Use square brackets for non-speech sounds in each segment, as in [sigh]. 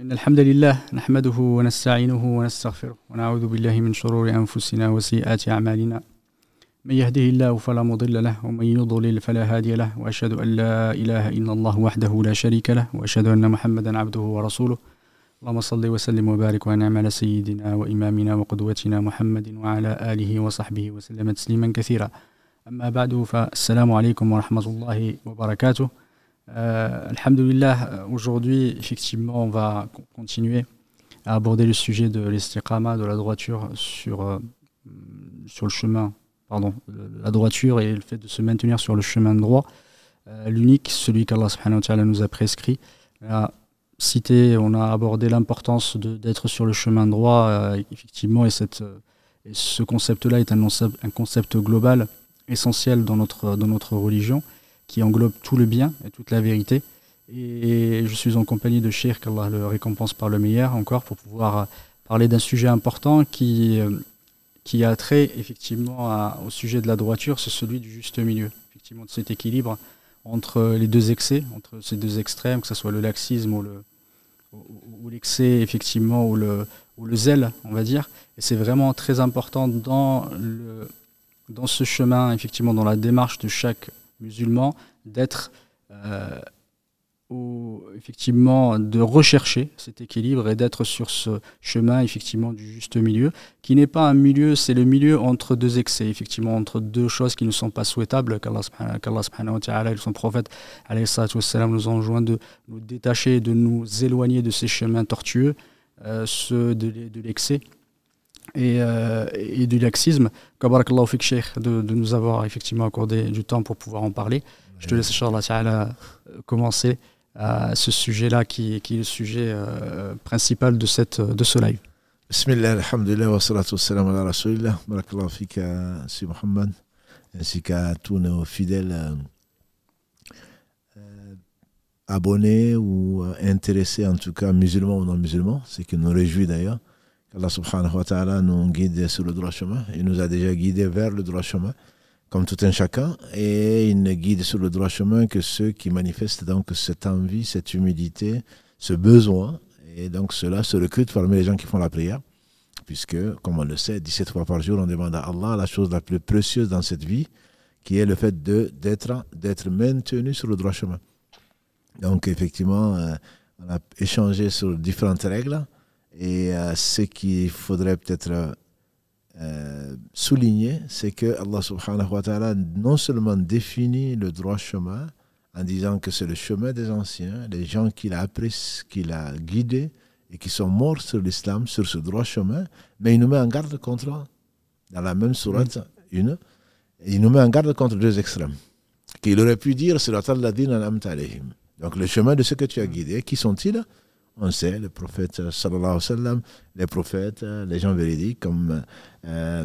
إن الحمد لله نحمده ونستعينه ونستغفره ونعوذ بالله من شرور أنفسنا وسيئات أعمالنا من يهده الله فلا مضل له ومن يضلل فلا هادي له وأشهد أن لا إله إلا الله وحده لا شريك له وأشهد أن محمدا عبده ورسوله اللهم صل وسلم وبارك ونعم على سيدنا وإمامنا وقدوتنا محمد وعلى آله وصحبه وسلم تسليما كثيرا أما بعد فالسلام عليكم ورحمة الله وبركاته Euh, Alhamdulillah, euh, aujourd'hui, effectivement, on va continuer à aborder le sujet de l'estirama, de la droiture sur, euh, sur le chemin, pardon, la droiture et le fait de se maintenir sur le chemin droit, euh, l'unique, celui qu'Allah nous a prescrit. On a cité, on a abordé l'importance d'être sur le chemin droit, effectivement, et, ce concept-là est un, un, concept global, essentiel dans notre, dans notre religion qui englobe tout le bien et toute la vérité. Et je suis en compagnie de Cheikh, qu'Allah le récompense par le meilleur encore, pour pouvoir euh, parler d'un sujet important qui, euh, qui a trait effectivement au sujet de la droiture, c'est celui du juste milieu, effectivement de cet équilibre entre les deux excès, entre ces deux extrêmes, que ce soit le laxisme ou le l'excès effectivement ou le, le zèle on va dire et c'est vraiment très important dans le dans ce chemin effectivement dans la démarche de chaque musulmans d'être euh, effectivement de rechercher cet équilibre et d'être sur ce chemin effectivement du juste milieu, qui n'est pas un milieu, c'est le milieu entre deux excès, effectivement entre deux choses qui ne sont pas souhaitables, qu'Allah subhanahu wa ta'ala et son prophète nous enjoint de nous détacher, de nous éloigner de ces chemins tortueux, euh, ceux de l'excès. Euh, et, du laxisme. Kabarakallahu fik, Sheikh, de, de nous avoir effectivement accordé du temps pour pouvoir en parler. Je te laisse, Inch'Allah commencer à ce sujet-là qui, qui, est le sujet euh, principal de, cette, de ce live. Bismillah, alhamdulillah, wa salatu wa salam ala rasulillah. Barakallahu fik, euh, si Mohamed, ainsi qu'à tous nos fidèles abonnés ou intéressés, en tout cas musulmans ou non musulmans, ce qui nous réjouit d'ailleurs. Allah subhanahu wa ta'ala nous guide sur le droit chemin. Il nous a déjà guidés vers le droit chemin, comme tout un chacun, et il ne guide sur le droit chemin que ceux qui manifestent donc cette envie, cette humilité, ce besoin. Et donc cela se recrute parmi les gens qui font la prière, puisque, comme on le sait, 17 fois par jour, on demande à Allah la chose la plus précieuse dans cette vie, qui est le fait d'être maintenu sur le droit chemin. Donc effectivement, euh, on a échangé sur différentes règles et euh, ce qu'il faudrait peut-être euh, souligner, c'est que Allah subhanahu wa ta'ala non seulement définit le droit chemin en disant que c'est le chemin des anciens, les gens qu'il a appris, qu'il a guidés et qui sont morts sur l'islam, sur ce droit chemin, mais il nous met en garde contre, dans la même sourate, une, il nous met en garde contre deux extrêmes. Qu'il aurait pu dire, c'est la Donc le chemin de ceux que tu as guidés, qui sont-ils on sait, le prophète euh, sallallahu alayhi wa sallam, les prophètes, euh, les gens véridiques comme euh,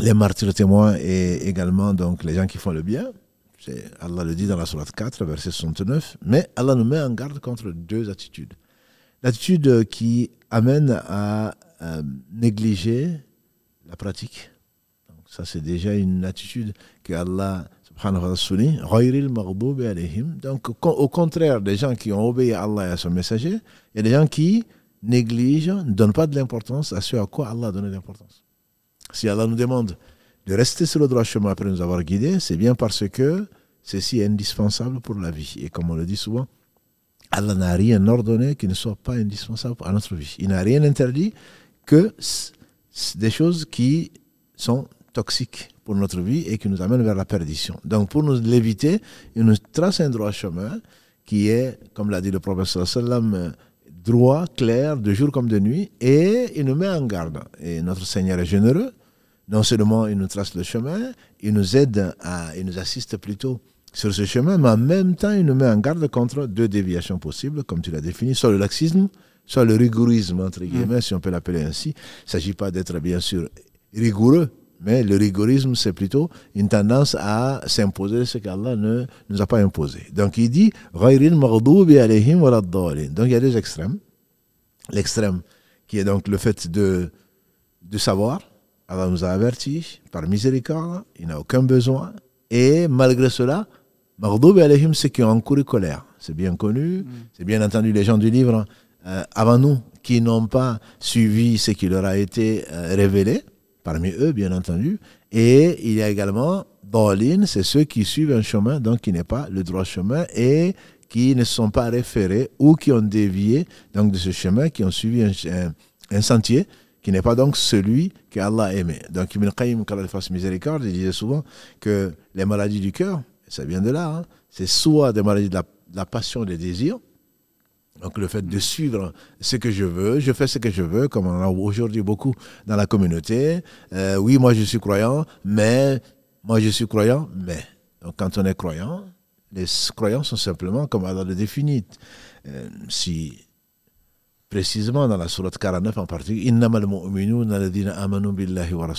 les martyrs témoins et également donc les gens qui font le bien. Allah le dit dans la Sourate 4, verset 69. Mais Allah nous met en garde contre deux attitudes. L'attitude qui amène à négliger la pratique. Donc ça, c'est déjà une attitude que Allah donc, au contraire des gens qui ont obéi à Allah et à son messager, il y a des gens qui négligent, ne donnent pas de l'importance à ce à quoi Allah a donné l'importance. Si Allah nous demande de rester sur le droit chemin après nous avoir guidés, c'est bien parce que ceci est indispensable pour la vie. Et comme on le dit souvent, Allah n'a rien ordonné qui ne soit pas indispensable à notre vie. Il n'a rien interdit que des choses qui sont toxiques pour notre vie et qui nous amène vers la perdition. Donc pour nous l'éviter, il nous trace un droit chemin qui est, comme l'a dit le prophète sallam, euh, droit, clair, de jour comme de nuit, et il nous met en garde. Et notre Seigneur est généreux. Non seulement il nous trace le chemin, il nous aide, à, il nous assiste plutôt sur ce chemin, mais en même temps, il nous met en garde contre deux déviations possibles, comme tu l'as défini, soit le laxisme, soit le rigourisme, entre mm. guillemets, si on peut l'appeler ainsi. Il ne s'agit pas d'être, bien sûr, rigoureux, mais le rigorisme, c'est plutôt une tendance à s'imposer ce qu'Allah ne nous a pas imposé. Donc il dit Donc il y a deux extrêmes. L'extrême qui est donc le fait de, de savoir, Allah nous a avertis, par miséricorde, il n'a aucun besoin. Et malgré cela, ceux qui ont encouru colère. C'est bien connu, mm. c'est bien entendu les gens du livre euh, avant nous qui n'ont pas suivi ce qui leur a été euh, révélé parmi eux, bien entendu. Et il y a également, dans c'est ceux qui suivent un chemin, donc qui n'est pas le droit chemin, et qui ne sont pas référés ou qui ont dévié donc, de ce chemin, qui ont suivi un, sentier qui n'est pas donc celui que Allah aimait. Donc Ibn Qayyim, qu'Allah fasse miséricorde, il disait souvent que les maladies du cœur, ça vient de là, hein, c'est soit des maladies de la passion, des désirs, donc le fait de suivre ce que je veux, je fais ce que je veux, comme on a aujourd'hui beaucoup dans la communauté. Euh, oui, moi je suis croyant, mais moi je suis croyant, mais. Donc quand on est croyant, les croyants sont simplement, comme Allah le définit, euh, si précisément dans la sourate 49 en particulier, amanu billahi wa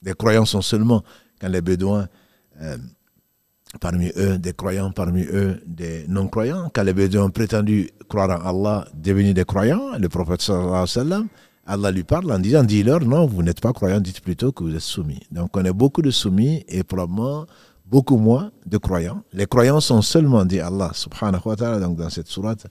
Les croyants sont seulement quand les bédouins... Euh, parmi eux des croyants, parmi eux des non-croyants. Quand les Bédouins ont prétendu croire en Allah, devenu des croyants, le prophète sallallahu alayhi wa sallam, Allah lui parle en disant Dis-leur, non, vous n'êtes pas croyants, dites plutôt que vous êtes soumis. Donc on est beaucoup de soumis et probablement beaucoup moins de croyants. Les croyants sont seulement, dit Allah subhanahu wa ta'ala, donc dans cette sourate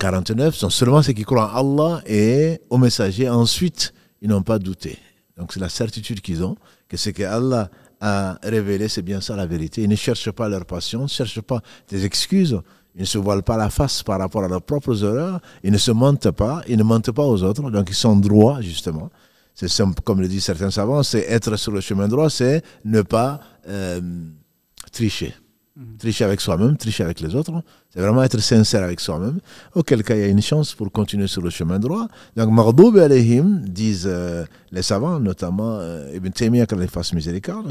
49, euh, sont seulement ceux qui croient en Allah et au messager. Ensuite, ils n'ont pas douté. Donc c'est la certitude qu'ils ont que c'est que Allah à révéler, c'est bien ça la vérité. Ils ne cherchent pas leur passion, ne cherchent pas des excuses. Ils ne se voilent pas la face par rapport à leurs propres erreurs. Ils ne se mentent pas. Ils ne mentent pas aux autres. Donc ils sont droits, justement. C'est comme le disent certains savants, c'est être sur le chemin droit, c'est ne pas euh, tricher. Mhm. Tricher avec soi-même, tricher avec les autres, c'est vraiment être sincère avec soi-même. Auquel cas, il y a une chance pour continuer sur le chemin droit. Donc, et Alehim disent euh, les savants, notamment euh, Ibn Taymiyyah, les fasse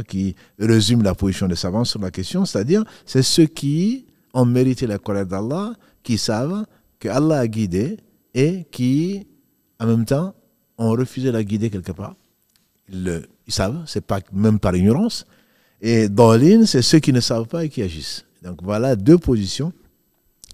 qui résume la position des savants sur la question, c'est-à-dire, c'est ceux qui ont mérité la colère d'Allah, qui savent que Allah a guidé et qui, en même temps, ont refusé la guider quelque part. Ils, le, ils savent, c'est pas même par ignorance, et dans c'est ceux qui ne savent pas et qui agissent. Donc voilà deux positions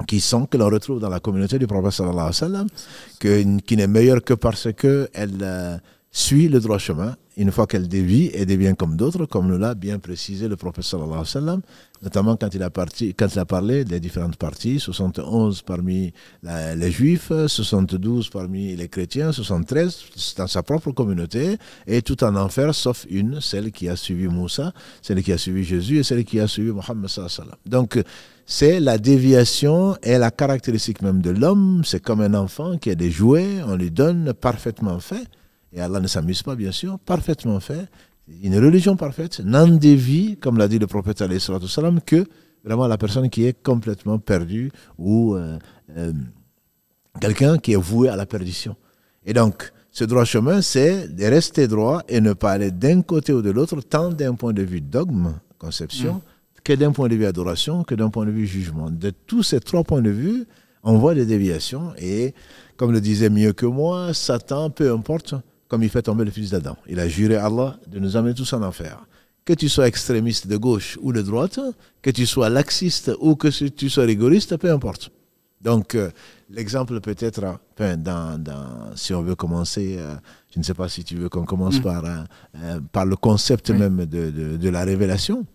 qui sont que l'on retrouve dans la communauté du prophète sallallahu alayhi wa qui n'est meilleure que parce qu'elle elle. Euh, suit le droit chemin une fois qu'elle dévie et devient comme d'autres, comme l'a bien précisé le professeur sallallahu notamment quand il, a parti, quand parlé des différentes parties, 71 parmi les juifs, 72 parmi les chrétiens, 73 dans sa propre communauté, et tout en enfer, sauf une, celle qui a suivi Moussa, celle qui a suivi Jésus et celle qui a suivi Mohammed sallam. Donc, c'est la déviation et la caractéristique même de l'homme, c'est comme un enfant qui a des jouets, on lui donne parfaitement fait, et Allah ne s'amuse pas, bien sûr, parfaitement fait, une religion parfaite n'en dévie, comme l'a dit le prophète, salam, que vraiment la personne qui est complètement perdue ou euh, euh, quelqu'un qui est voué à la perdition. Et donc, ce droit chemin, c'est de rester droit et ne pas aller d'un côté ou de l'autre, tant d'un point de vue dogme, conception, mm. que d'un point de vue adoration, que d'un point de vue jugement. De tous ces trois points de vue, on voit des déviations et, comme le disait mieux que moi, Satan, peu importe comme il fait tomber le fils d'Adam. Il a juré à Allah de nous amener tous en enfer. Que tu sois extrémiste de gauche ou de droite, que tu sois laxiste ou que tu sois rigoriste, peu importe. Donc, euh, l'exemple peut-être, euh, dans, si on veut commencer, euh, je ne sais pas si tu veux qu'on commence mm. par, par le concept même de, la révélation,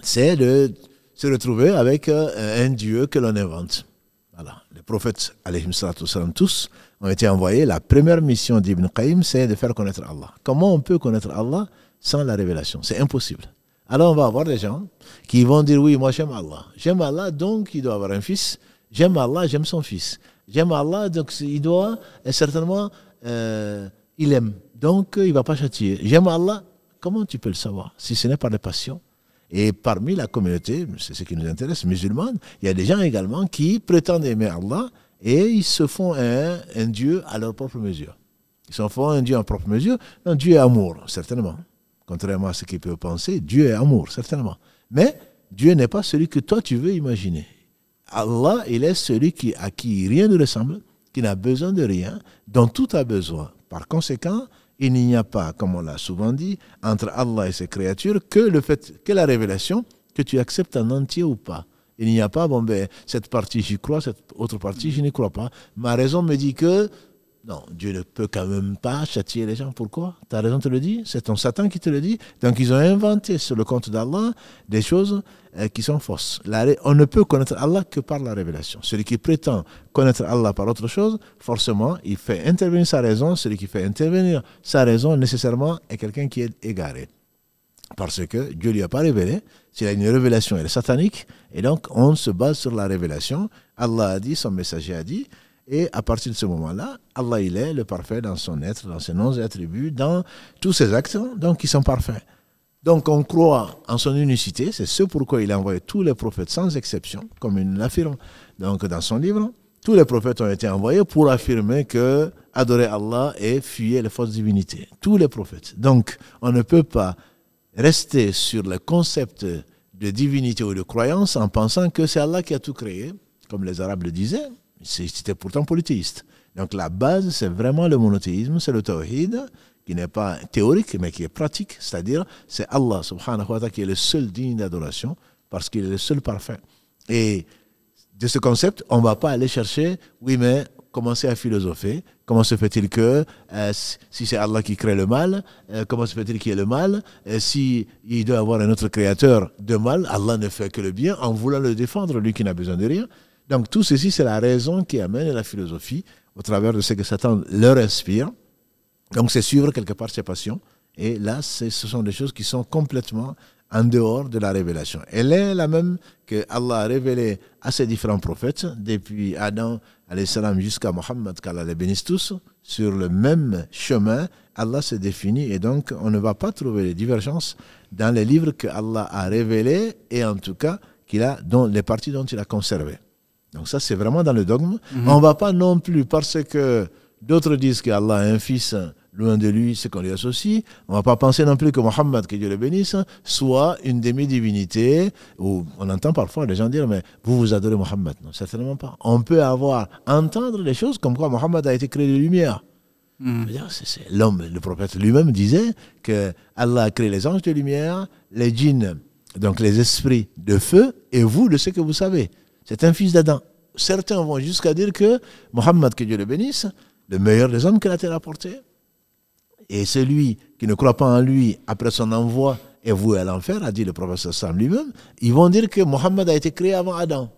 c'est de se retrouver avec un Dieu que l'on invente. Voilà. Les prophètes, alayhim salatu tous, ont été envoyés, la première mission d'Ibn Qayyim, c'est de faire connaître Allah. Comment on peut connaître Allah sans la révélation C'est impossible. Alors on va avoir des gens qui vont dire oui, moi j'aime Allah. J'aime Allah, donc il doit avoir un fils. J'aime Allah, j'aime son fils. J'aime Allah, donc il doit, et certainement, euh, il aime. Donc il ne va pas châtier. J'aime Allah, comment tu peux le savoir si ce n'est par les passions et parmi la communauté, c'est ce qui nous intéresse, musulmane, il y a des gens également qui prétendent aimer Allah, et ils se font un, Dieu à leur propre mesure. Ils se font un Dieu leur propre mesure. Non, Dieu est amour, certainement. Contrairement à ce qu'ils peuvent penser, Dieu est amour, certainement. Mais Dieu n'est pas celui que toi tu veux imaginer. Allah, il est celui qui, à qui rien ne ressemble, qui n'a besoin de rien, dont tout a besoin. Par conséquent, il n'y a pas, comme on l'a souvent dit, entre Allah et ses créatures que, le fait, que la révélation, que tu acceptes en entier ou pas. Il n'y a pas, bon, ben, cette partie j'y crois, cette autre partie je n'y crois pas. Ma raison me dit que non, Dieu ne peut quand même pas châtier les gens. Pourquoi Ta raison te le dit C'est ton Satan qui te le dit. Donc ils ont inventé sur le compte d'Allah des choses euh, qui sont fausses. on ne peut connaître Allah que par la révélation. Celui qui prétend connaître Allah par autre chose, forcément, il fait intervenir sa raison. Celui qui fait intervenir sa raison, nécessairement, est quelqu'un qui est égaré. Parce que Dieu lui a pas révélé, c'est une révélation, elle est satanique. Et donc, on se base sur la révélation. Allah a dit, son messager a dit. Et à partir de ce moment-là, Allah, il est le parfait dans son être, dans ses noms et attributs, dans tous ses actes, donc qui sont parfaits. Donc on croit en son unicité, c'est ce pourquoi il a envoyé tous les prophètes sans exception, comme il l'affirme donc dans son livre. Tous les prophètes ont été envoyés pour affirmer que adorer Allah et fuir les fausses divinités. Tous les prophètes. Donc on ne peut pas rester sur le concept de divinité ou de croyance en pensant que c'est Allah qui a tout créé, comme les Arabes le disaient, c'était pourtant polythéiste. Donc la base, c'est vraiment le monothéisme, c'est le tawhid, qui n'est pas théorique, mais qui est pratique, c'est-à-dire c'est Allah subhanahu wa ta'ala qui est le seul digne d'adoration, parce qu'il est le seul parfait. Et de ce concept, on ne va pas aller chercher, oui, mais commencer à philosopher. Comment se fait-il que, euh, si c'est Allah qui crée le mal, euh, comment se fait-il qu'il y ait le mal S'il Si il doit avoir un autre créateur de mal, Allah ne fait que le bien en voulant le défendre, lui qui n'a besoin de rien. Donc tout ceci, c'est la raison qui amène la philosophie au travers de ce que Satan leur inspire. Donc c'est suivre quelque part ses passions. Et là, ce sont des choses qui sont complètement en dehors de la révélation. Elle est la même que Allah a révélée à ses différents prophètes, depuis Adam salam jusqu'à Mohammed, qu'Allah les bénisse tous, sur le même chemin, Allah se définit et donc on ne va pas trouver les divergences dans les livres que Allah a révélés et en tout cas qu'il a, dans les parties dont il a conservé. Donc ça, c'est vraiment dans le dogme. Mhm. On ne va pas non plus, parce que d'autres disent qu'Allah a un fils, Loin de lui, c'est qu'on lui associe. On ne va pas penser non plus que Mohammed, que Dieu le bénisse, soit une demi-divinité. on entend parfois les gens dire, mais vous vous adorez Mohammed. Non, certainement pas. On peut avoir, entendre les choses comme quoi Mohammed a été créé de lumière. Hmm. C'est l'homme, le prophète lui-même disait que Allah a créé les anges de lumière, les djinns, donc les esprits de feu, et vous de ce que vous savez. C'est un fils d'Adam. Certains vont jusqu'à dire que Mohammed, que Dieu le bénisse, le meilleur des hommes que la terre a porté, et celui qui ne croit pas en lui après son envoi est voué à l'enfer, a dit le professeur Sam lui-même. Ils vont dire que Mohammed a été créé avant Adam.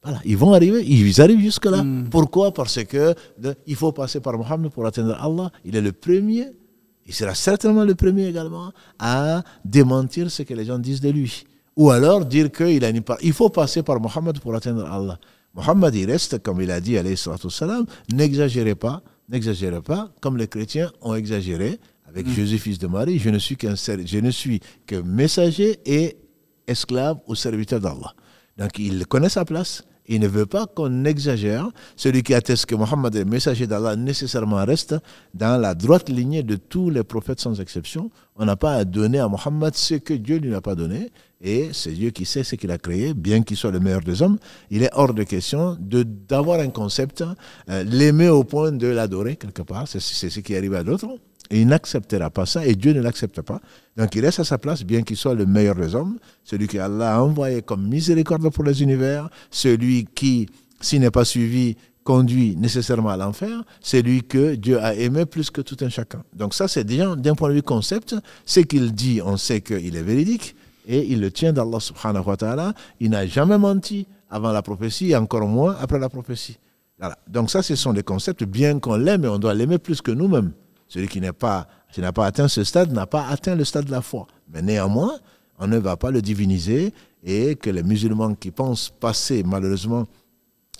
Voilà, ils vont arriver, ils arrivent jusque-là. Hmm. Pourquoi Parce que il faut passer par Mohammed pour atteindre Allah. Il est le premier, il sera certainement le premier également à démentir ce que les gens disent de lui. Ou alors dire qu'il a Il faut passer par Mohammed pour atteindre Allah. Mohammed, il reste, comme il a dit, n'exagérez pas n'exagérez pas, comme les chrétiens ont exagéré avec mm. Jésus, fils de Marie, je ne suis qu'un je ne suis que messager et esclave ou serviteur d'Allah. Donc il connaît sa place, il ne veut pas qu'on exagère. Celui qui atteste que Mohammed est messager d'Allah nécessairement reste dans la droite lignée de tous les prophètes sans exception. On n'a pas à donner à Mohammed ce que Dieu lui n'a pas donné. Et c'est Dieu qui sait ce qu'il a créé, bien qu'il soit le meilleur des hommes. Il est hors de question d'avoir un concept, euh, l'aimer au point de l'adorer quelque part. C'est ce qui arrive à d'autres il n'acceptera pas ça, et Dieu ne l'accepte pas. Donc il reste à sa place, bien qu'il soit le meilleur des hommes, celui que Allah a envoyé comme miséricorde pour les univers, celui qui, s'il n'est pas suivi, conduit nécessairement à l'enfer, celui que Dieu a aimé plus que tout un chacun. Donc ça, c'est déjà, d'un point de vue concept, ce qu'il dit, on sait qu'il est véridique, et il le tient d'Allah subhanahu wa ta'ala. Il n'a jamais menti avant la prophétie, et encore moins après la prophétie. Donc ça, ce sont des concepts, bien qu'on l'aime, et on doit l'aimer plus que nous-mêmes. Celui qui n'a pas, pas atteint ce stade n'a pas atteint le stade de la foi. Mais néanmoins, on ne va pas le diviniser et que les musulmans qui pensent passer, malheureusement,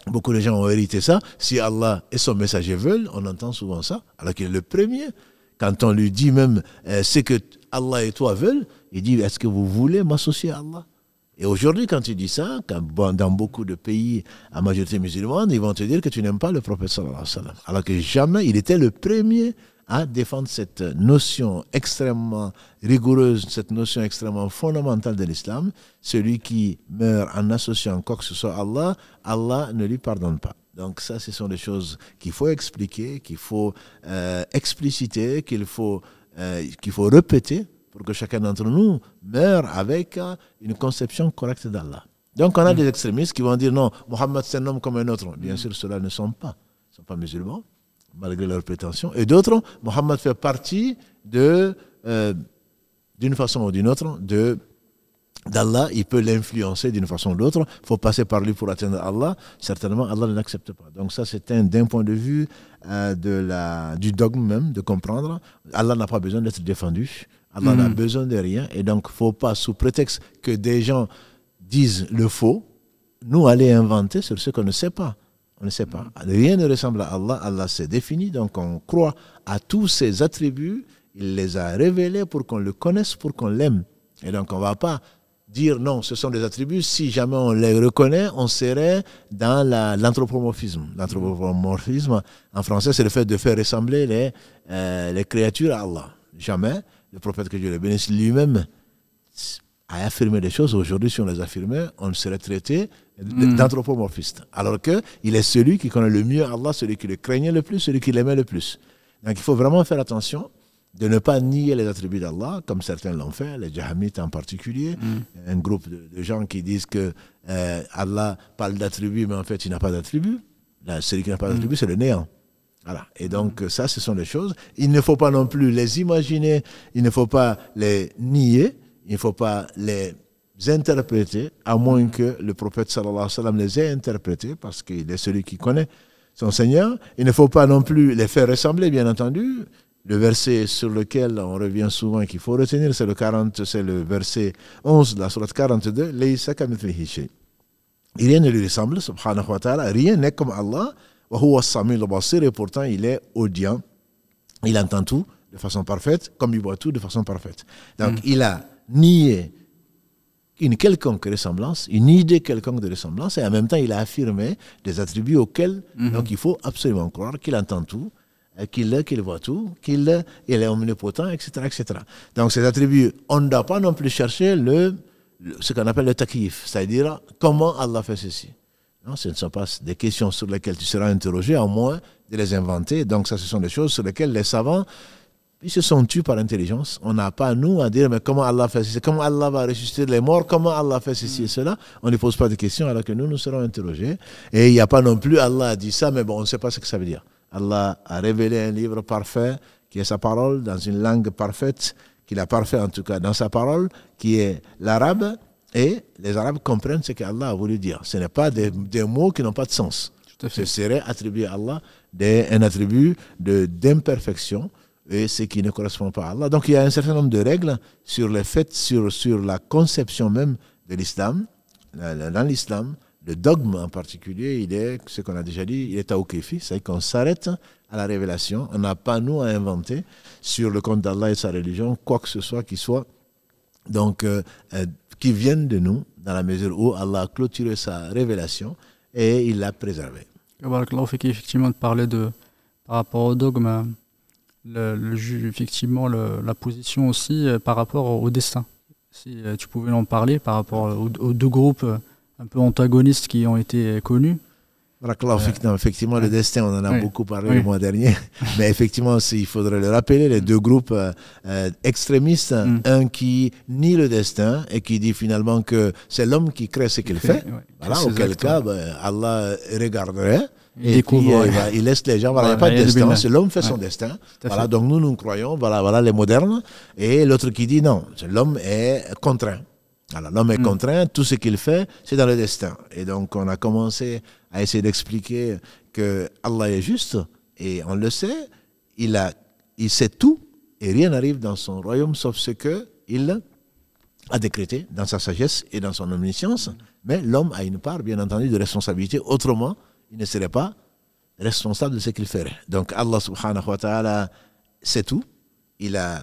beaucoup de gens ont hérité ça. Si Allah et son messager veulent, on entend souvent ça, alors qu'il est le premier. Quand on lui dit même euh, ce que Allah et toi veulent, il dit Est-ce que vous voulez m'associer à Allah Et aujourd'hui, quand tu dis ça, dans beaucoup de pays à majorité musulmane, ils vont te dire que tu n'aimes pas le prophète sallallahu alayhi Alors que jamais, il était le premier à défendre cette notion extrêmement rigoureuse, cette notion extrêmement fondamentale de l'islam. Celui qui meurt en associant quoi que ce soit à Allah, Allah ne lui pardonne pas. Donc ça, ce sont des choses qu'il faut expliquer, qu'il faut euh, expliciter, qu'il faut, euh, qu'il faut répéter pour que chacun d'entre nous meure avec euh, une conception correcte d'Allah. Donc on a mm. des extrémistes qui vont dire non, Mohammed c'est un homme comme un autre. Bien sûr, ceux-là ne sont pas, ne sont pas musulmans malgré leurs prétentions. Et d'autres, Mohammed fait partie de, euh, d'une façon ou d'une autre, de d'Allah, il peut l'influencer d'une façon ou d'autre. Il faut passer par lui pour atteindre Allah. Certainement, Allah ne l'accepte pas. Donc ça, c'est un, d'un point de vue euh, de la, du dogme même, de comprendre. Allah n'a pas besoin d'être défendu. Allah n'a hmm. besoin de rien. Et donc, il faut pas, sous prétexte que des gens disent le faux, nous aller inventer sur ce qu'on ne sait pas. On ne sait pas. Rien ne ressemble à Allah. Allah s'est défini, donc on croit à tous ses attributs. Il les a révélés pour qu'on le connaisse, pour qu'on l'aime. Et donc on ne va pas dire non, ce sont des attributs. Si jamais on les reconnaît, on serait dans l'anthropomorphisme. l'anthropomorphisme, en français, c'est le fait de faire ressembler les, euh, les créatures à Allah. Jamais. Le prophète que Dieu le bénisse lui-même à affirmer des choses. Aujourd'hui, si on les affirmait, on serait traité hmm. d'anthropomorphiste. Alors qu'il est celui qui connaît le mieux Allah, celui qui le craignait le plus, celui qui l'aimait le plus. Donc il faut vraiment faire attention de ne pas nier les attributs d'Allah, comme certains l'ont fait, les Jahamites en particulier, hmm. un groupe de, gens qui disent que euh, Allah parle d'attributs, mais en fait, il n'a pas d'attributs. Celui qui n'a pas hmm. d'attributs, c'est le néant. Voilà. Et donc, ça, ce sont les choses. Il ne faut pas non plus les imaginer, il ne faut pas les nier, il ne faut pas les interpréter, à moins que le prophète sallallahu alayhi wa sallam les ait interprétés, parce qu'il est celui qui connaît son Seigneur. Il ne faut pas non plus les faire ressembler, bien entendu. Le verset sur lequel on revient souvent qu'il faut retenir, c'est le, le verset 11 de la sourate 42, « Rien ne lui ressemble, subhanahu wa ta'ala, rien n'est comme Allah, et pourtant il est audient, il entend tout de façon parfaite, comme il voit tout de façon parfaite. Donc hmm. il a nié une quelconque ressemblance, une idée quelconque de ressemblance, et en même temps, il a affirmé des attributs auxquels mhm. donc, il faut absolument croire qu'il entend tout, euh, qu'il voit tout, qu'il est omnipotent, etc., etc. Donc, ces attributs, on ne doit pas non plus chercher le, ce qu'on appelle le takif, c'est-à-dire comment Allah fait ceci. Non, ce ne sont pas des questions sur lesquelles tu seras interrogé, à moins de les inventer. Donc, ça, ce sont des choses sur lesquelles les savants ils se sont tués par intelligence. On n'a pas, nous, à dire, mais comment Allah fait Comment Allah va ressusciter les morts Comment Allah fait ceci et mm. cela On ne pose pas de questions alors que nous, nous serons interrogés. Et il n'y a pas non plus, Allah a dit ça, mais bon, on ne sait pas ce que ça veut dire. Allah a révélé un livre parfait, qui est sa parole, dans une langue parfaite, qu'il a parfait en tout cas dans sa parole, qui est l'arabe. Et les Arabes comprennent ce qu'Allah a voulu dire. Ce n'est pas des, mots qui n'ont pas de sens. Ce serait attribuer à Allah un attribut d'imperfection et ce qui ne correspond pas à Allah. Donc il y a un certain nombre de règles sur les faits, sur, sur la conception même de l'islam. Dans l'islam, le dogme en particulier, il est, ce qu'on a déjà dit, il est tawqifi, c'est-à-dire qu'on s'arrête à la révélation, on n'a pas nous à inventer sur le compte d'Allah et sa religion, quoi que ce soit qui soit, donc euh, euh, qui vienne de nous, dans la mesure où Allah a clôturé sa révélation et il l'a préservée. Effectivement, de parler de, par rapport au dogme, hein le, le effectivement la position aussi euh, par rapport au destin. Si euh, tu pouvais en parler par rapport aux, deux groupes euh, un peu antagonistes qui ont été connus. Non, effectivement, le destin, on en a beaucoup parlé le mois dernier, [laughs] mais effectivement, il faudrait le rappeler, les deux groupes extrémistes, mm. un qui nie le destin et qui dit finalement que c'est l'homme qui crée ce qu'il fait, voilà, auquel cas, ben, Allah regarderait, et euh, il, laisse les gens, il n'y a pas de destin, c'est l'homme fait son destin. Voilà, donc nous, nous croyons, voilà, voilà les modernes. Et l'autre qui dit non, l'homme est contraint. Alors l'homme est mm. contraint, tout ce qu'il fait, c'est dans le destin. Et donc on a commencé à essayer d'expliquer que Allah est juste, et on le sait, il, a, il sait tout, et rien n'arrive dans son royaume sauf ce que il a décrété dans sa sagesse et dans son omniscience. Mais l'homme a une part, bien entendu, de responsabilité. Autrement, il ne serait pas responsable de ce qu'il ferait. Donc Allah subhanahu wa ta'ala sait tout. Il a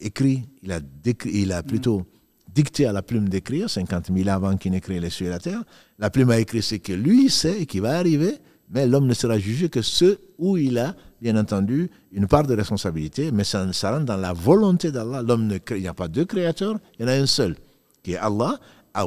écrit, il a, décrit, il a mm. plutôt dicté à la plume d'écrire, 50 000 avant qu'il n'ait créé les cieux et la terre. La plume a écrit ce que lui sait et qui va arriver, mais l'homme ne sera jugé que ce où il a, bien entendu, une part de responsabilité, mais ça, rentre dans la volonté d'Allah. L'homme ne crée, il n'y a pas deux créateurs, il y en a un seul, qui est Allah. Ah,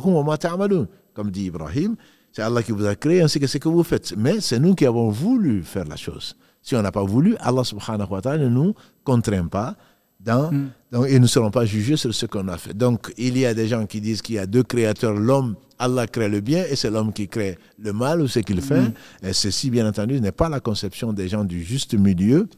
Comme dit Ibrahim, c'est Allah qui vous a créé, ainsi que ce que vous faites. Mais c'est nous qui avons voulu faire la chose. Si on n'a pas voulu, Allah subhanahu wa ta'ala ne nous contraint pas dans, hmm. donc, et nous ne serons pas jugés sur ce qu'on a fait. Donc, il y a des gens qui disent qu'il y a deux créateurs, l'homme, Allah crée le bien, et c'est l'homme qui crée le mal ou ce qu'il hmm. fait. Et ceci, bien entendu, n'est pas la conception des gens du juste milieu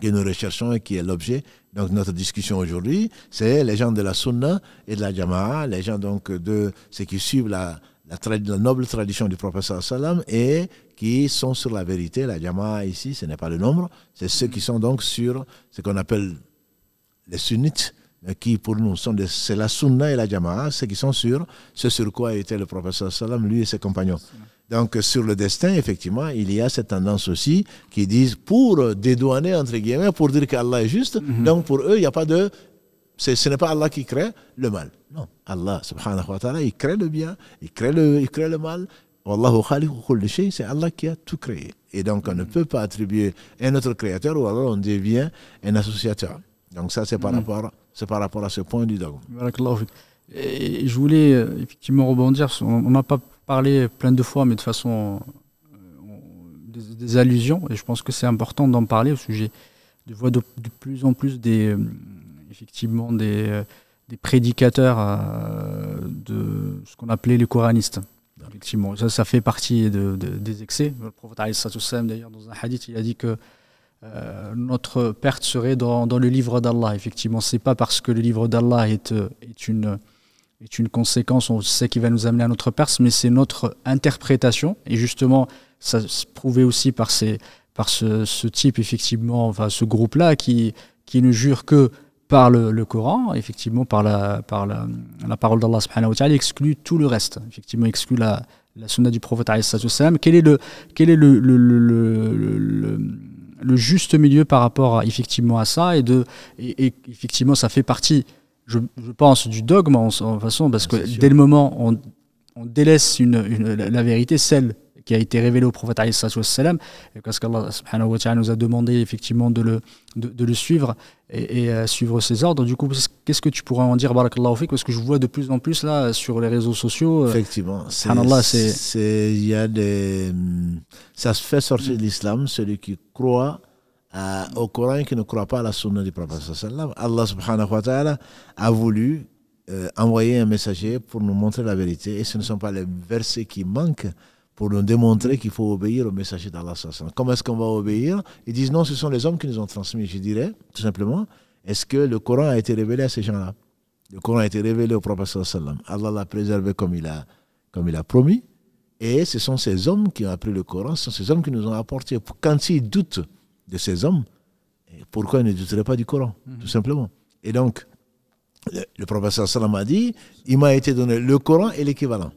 que nous recherchons et qui est l'objet donc notre discussion aujourd'hui, c'est les gens de la Sunna et de la Jama'a, les gens donc de ceux qui suivent la, la, noble tradition du professeur Salam et qui sont sur la vérité. La jama'a ici, ce n'est pas le nombre, c'est ceux qui sont donc sur ce qu'on appelle les sunnites, qui pour nous sont des, c'est la sunna et la jama'a, ceux qui sont sur ce sur quoi était le professeur Salam, lui et ses compagnons. Donc sur le destin, effectivement, il y a cette tendance aussi qui disent pour dédouaner, entre guillemets, pour dire qu'Allah est juste, mhm. donc pour eux, il n'y a pas de ce n'est pas Allah qui crée le mal. Non, Allah subhanahu wa ta'ala, il crée le bien, il crée le, il crée le mal. c'est Allah qui a tout créé. Et donc on ne peut pas attribuer un autre créateur ou alors on devient un associateur. Donc ça c'est par, mm. rapport, c'est par rapport à ce point du dogme. Et je voulais euh, effectivement rebondir, on n'a pas parlé plein de fois mais de façon euh, des, allusions et je pense que c'est important d'en parler au sujet. de vois de plus en plus des euh, effectivement des, euh, des prédicateurs euh, de ce qu'on appelait les coranistes. Effectivement, ça, ça fait partie de, des excès. Le prophète d'ailleurs, dans un hadith, il a dit que euh, notre perte serait dans, dans le livre d'Allah. Effectivement, c'est pas parce que le livre d'Allah est, est, une, est une conséquence, on sait qu'il va nous amener à notre perte, mais c'est notre interprétation. Et justement, ça se prouvait aussi par, ces, par ce, ce type, effectivement, enfin, ce groupe-là qui, qui ne jure que par le, Coran, effectivement par la, par la, la parole d'Allah subhanahu wa ta'ala, exclut tout le reste, effectivement exclut la, la sunna du prophète Quel est le, quel est le, le, le, juste milieu par rapport à, effectivement à ça et, de, et, effectivement ça fait partie, je, je pense, du dogme en, façon, parce que dès le moment on, on délaisse une, la vérité, celle qui a été révélé au prophète parce qu'Allah wa nous a demandé effectivement de le, de, le suivre et, euh, suivre ses ordres. Du coup, qu'est-ce que tu pourrais en dire, barakallahu fik, parce que je vois de plus en plus là sur les réseaux sociaux. Euh, effectivement, c'est, il y a des, hmm, ça se fait sortir de l'islam, celui qui croit euh, au Coran et qui ne croit pas à la sunna du prophète Allah subhanahu wa ta'ala a voulu envoyer un messager pour nous montrer la vérité et ce ne sont pas les versets qui manquent pour nous démontrer qu'il faut obéir au messager d'Allah. Comment est-ce qu'on va obéir Ils disent non, ce sont les hommes qui nous ont transmis. Je dirais, tout simplement, est-ce que le Coran a été révélé à ces gens-là Le Coran a été révélé au prophète. Allah l'a préservé comme il, a, comme il a promis. Et ce sont ces hommes qui ont appris le Coran, ce sont ces hommes qui nous ont apporté. Quand ils doutent de ces hommes, pourquoi ils ne douteraient pas du Coran mhm. Tout simplement. Et donc, le, le prophète a dit, il m'a été donné le Coran et l'équivalent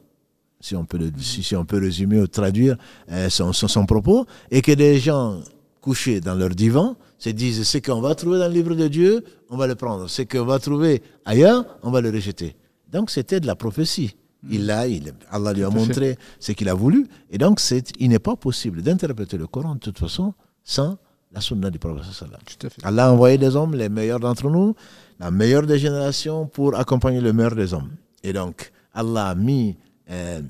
si on peut, le, mhm. si, si on peut résumer ou traduire euh, son, son, propos, et que des gens couchés dans leur divan se disent ce qu'on va trouver dans le livre de Dieu, on va le prendre, ce qu'on va trouver ailleurs, on va le rejeter. Donc c'était de la prophétie. Mhm. Il a, il, Allah lui a montré ce qu'il a voulu, et donc il n'est pas possible d'interpréter le Coran de toute façon sans la sunna du prophète. Allah a envoyé des hommes, les meilleurs d'entre nous, la meilleure des générations pour accompagner le meilleur des hommes. Et donc, Allah a mis euh,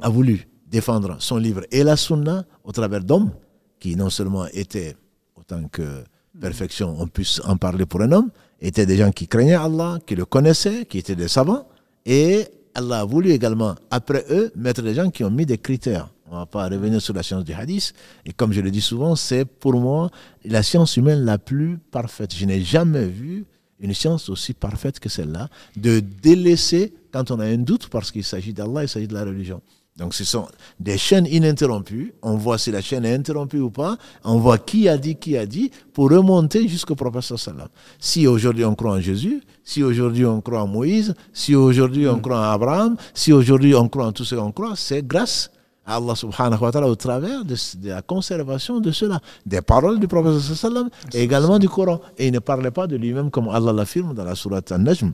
a voulu défendre son livre et la sunna au travers d'hommes qui non seulement étaient, autant que perfection, on puisse en parler pour un homme, étaient des gens qui craignaient Allah, qui le connaissaient, qui étaient des savants. Et Allah a voulu également, après eux, mettre des gens qui ont mis des critères. On ne va pas revenir sur la science du hadith. Et comme je le dis souvent, c'est pour moi la science humaine la plus parfaite. Je n'ai jamais vu une science aussi parfaite que celle-là, de délaisser quand on a un doute, parce qu'il s'agit d'Allah, il s'agit de la religion. Donc ce sont des chaînes ininterrompues. On voit si la chaîne est interrompue ou pas. On voit qui a dit, qui a dit, pour remonter jusqu'au prophète sallam. Si aujourd'hui on croit en Jésus, si aujourd'hui on croit en Moïse, si aujourd'hui on hmm. croit en Abraham, si aujourd'hui on croit en tout ce qu'on croit, c'est grâce à Allah subhanahu wa ta'ala au travers de, la conservation de cela, des paroles du prophète sallam et également du Coran. Et il ne parlait pas de lui-même comme Allah l'affirme dans la sourate An-Najm.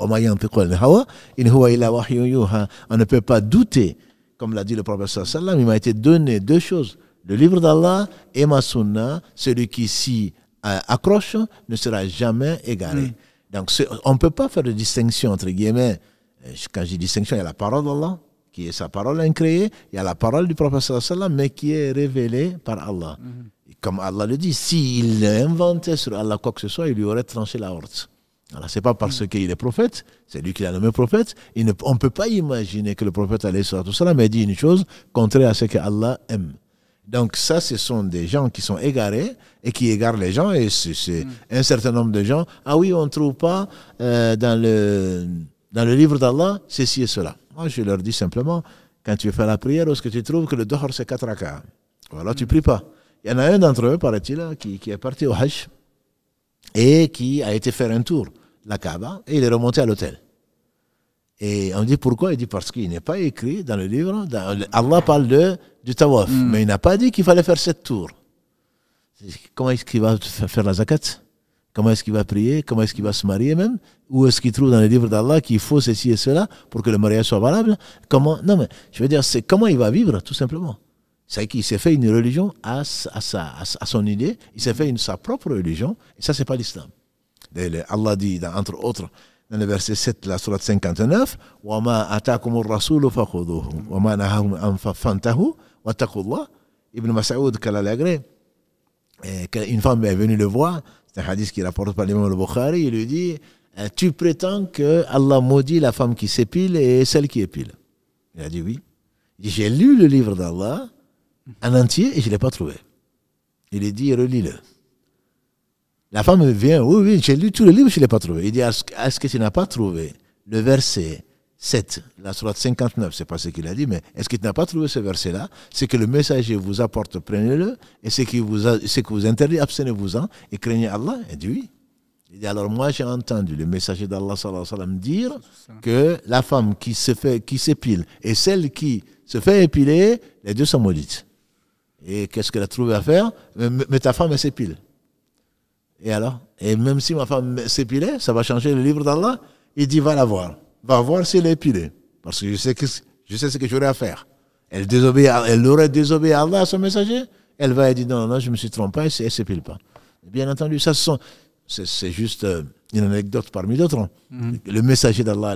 On ne peut pas douter, comme l'a dit le professeur sallam, il m'a été donné deux choses. Le livre d'Allah et ma sunna, celui qui s'y euh, accroche ne sera jamais égaré. Mm. Donc on ne peut pas faire de distinction entre guillemets. Euh, quand je dis distinction, il y a la parole d'Allah, qui est sa parole incréée, il y a la parole du professeur sallam, mais qui est révélée par Allah. Mm-hmm. Comme Allah le dit, s'il inventait sur Allah quoi que ce soit, il lui aurait tranché la horte. Ce n'est pas parce qu'il est prophète, c'est lui qui l'a nommé prophète. on ne peut pas imaginer que le prophète allait tout cela, mais il dit une chose contraire à ce que Allah aime. Donc ça, ce sont des gens qui sont égarés et qui égarent les gens. Et c'est mm. un certain nombre de gens. Ah oui, on ne trouve pas euh, dans, le, dans le livre d'Allah ceci et cela. Moi, je leur dis simplement, quand tu fais la prière, est-ce que tu trouves que le dohor, c'est 4 rak'a. Voilà, tu mm. pries pas. Il y en a un d'entre eux, paraît-il, hein, qui, qui, est parti au Hajj et qui a été faire un tour la Kaaba et il est remonté à l'hôtel. Et on dit pourquoi Il dit parce qu'il n'est pas écrit dans le livre. Allah parle de, du tawaf, hmm. mais il n'a pas dit qu'il fallait faire cette tour. Comment est-ce qu'il va faire la zakat Comment est-ce qu'il va prier Comment est-ce qu'il va se marier même Où est-ce qu'il trouve dans le livre d'Allah qu'il faut ceci et cela pour que le mariage soit valable Comment Non, mais je veux dire, c'est comment il va vivre, tout simplement. C'est qu'il s'est fait une religion à, à, son idée, il s'est fait sa propre religion, et ça, c'est pas l'islam. Allah dit, entre autres, dans le verset 7 de la sourate 59, وَمَا أَتَاكُمُ الرَّسُولُ فَخُذُوهُ وَمَا نَهَاكُمْ Ibn Mas'ud, une femme est venue le voir, c'est un hadith qui rapporte par l'imam al-Bukhari, il lui dit euh, Tu prétends que Allah maudit la femme qui s'épile et celle qui épile Il a dit Oui. J'ai lu le livre d'Allah en entier et je ne l'ai pas trouvé. Il lui dit Relis-le. La femme vient, oui, oui, j'ai lu tout le livre, je ne l'ai pas trouvé. Il dit, est-ce que tu n'as pas trouvé le verset 7, la sourate 59, c'est pas ce qu'il a dit, mais est-ce que tu n'as pas trouvé ce verset-là C'est que le messager vous apporte, prenez-le, et ce qui vous, ce vous interdit, abstenez-vous-en, et craignez Allah. Il dit oui. Il dit, alors moi j'ai entendu le messager d'Allah dire que la femme qui se fait, qui s'épile et celle qui se fait épiler, les deux sont maudites. Et qu'est-ce qu'elle a trouvé à faire mais, mais ta femme, elle s'épile. Et alors Et même si ma femme s'épilait, ça va changer le livre d'Allah Il dit va la voir. Va voir si elle est épilée. Parce que je sais, que, je sais ce que j'aurais à faire. Elle, elle aurait désobéi à Allah, à son messager. Elle va et dit non, non, je me suis trompé, elle ne s'épile pas. Bien entendu, ça, c'est juste euh, une anecdote parmi d'autres. Hein. Mm-hmm. Le messager d'Allah,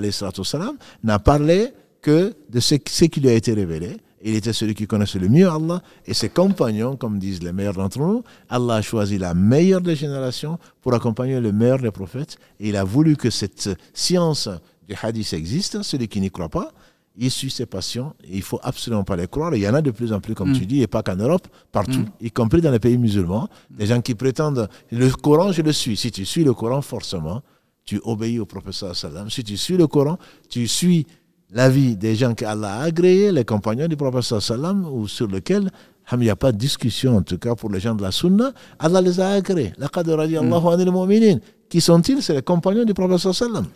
n'a parlé que de ce qui lui a été révélé il était celui qui connaissait le mieux Allah et ses compagnons, comme disent les meilleurs d'entre nous. Allah a choisi la meilleure des générations pour accompagner le meilleur des prophètes. Et il a voulu que cette science du hadith existe. Celui qui n'y croit pas, il suit ses passions. il faut absolument pas les croire. il y en a de plus en plus, comme mm. tu dis, et pas qu'en Europe, partout, mm. y compris dans les pays musulmans. Les gens qui prétendent le Coran, je le suis. Si tu suis le Coran, forcément, tu obéis au professeur. Si tu suis le Coran, tu suis la vie des gens qu'Allah a agréés, les compagnons du professeur sallam ou sur lequel il n'y a pas de discussion, en tout cas pour les gens de la Sunna, Allah les a agréés. Hmm. Qui sont-ils C'est les compagnons du professeur sallam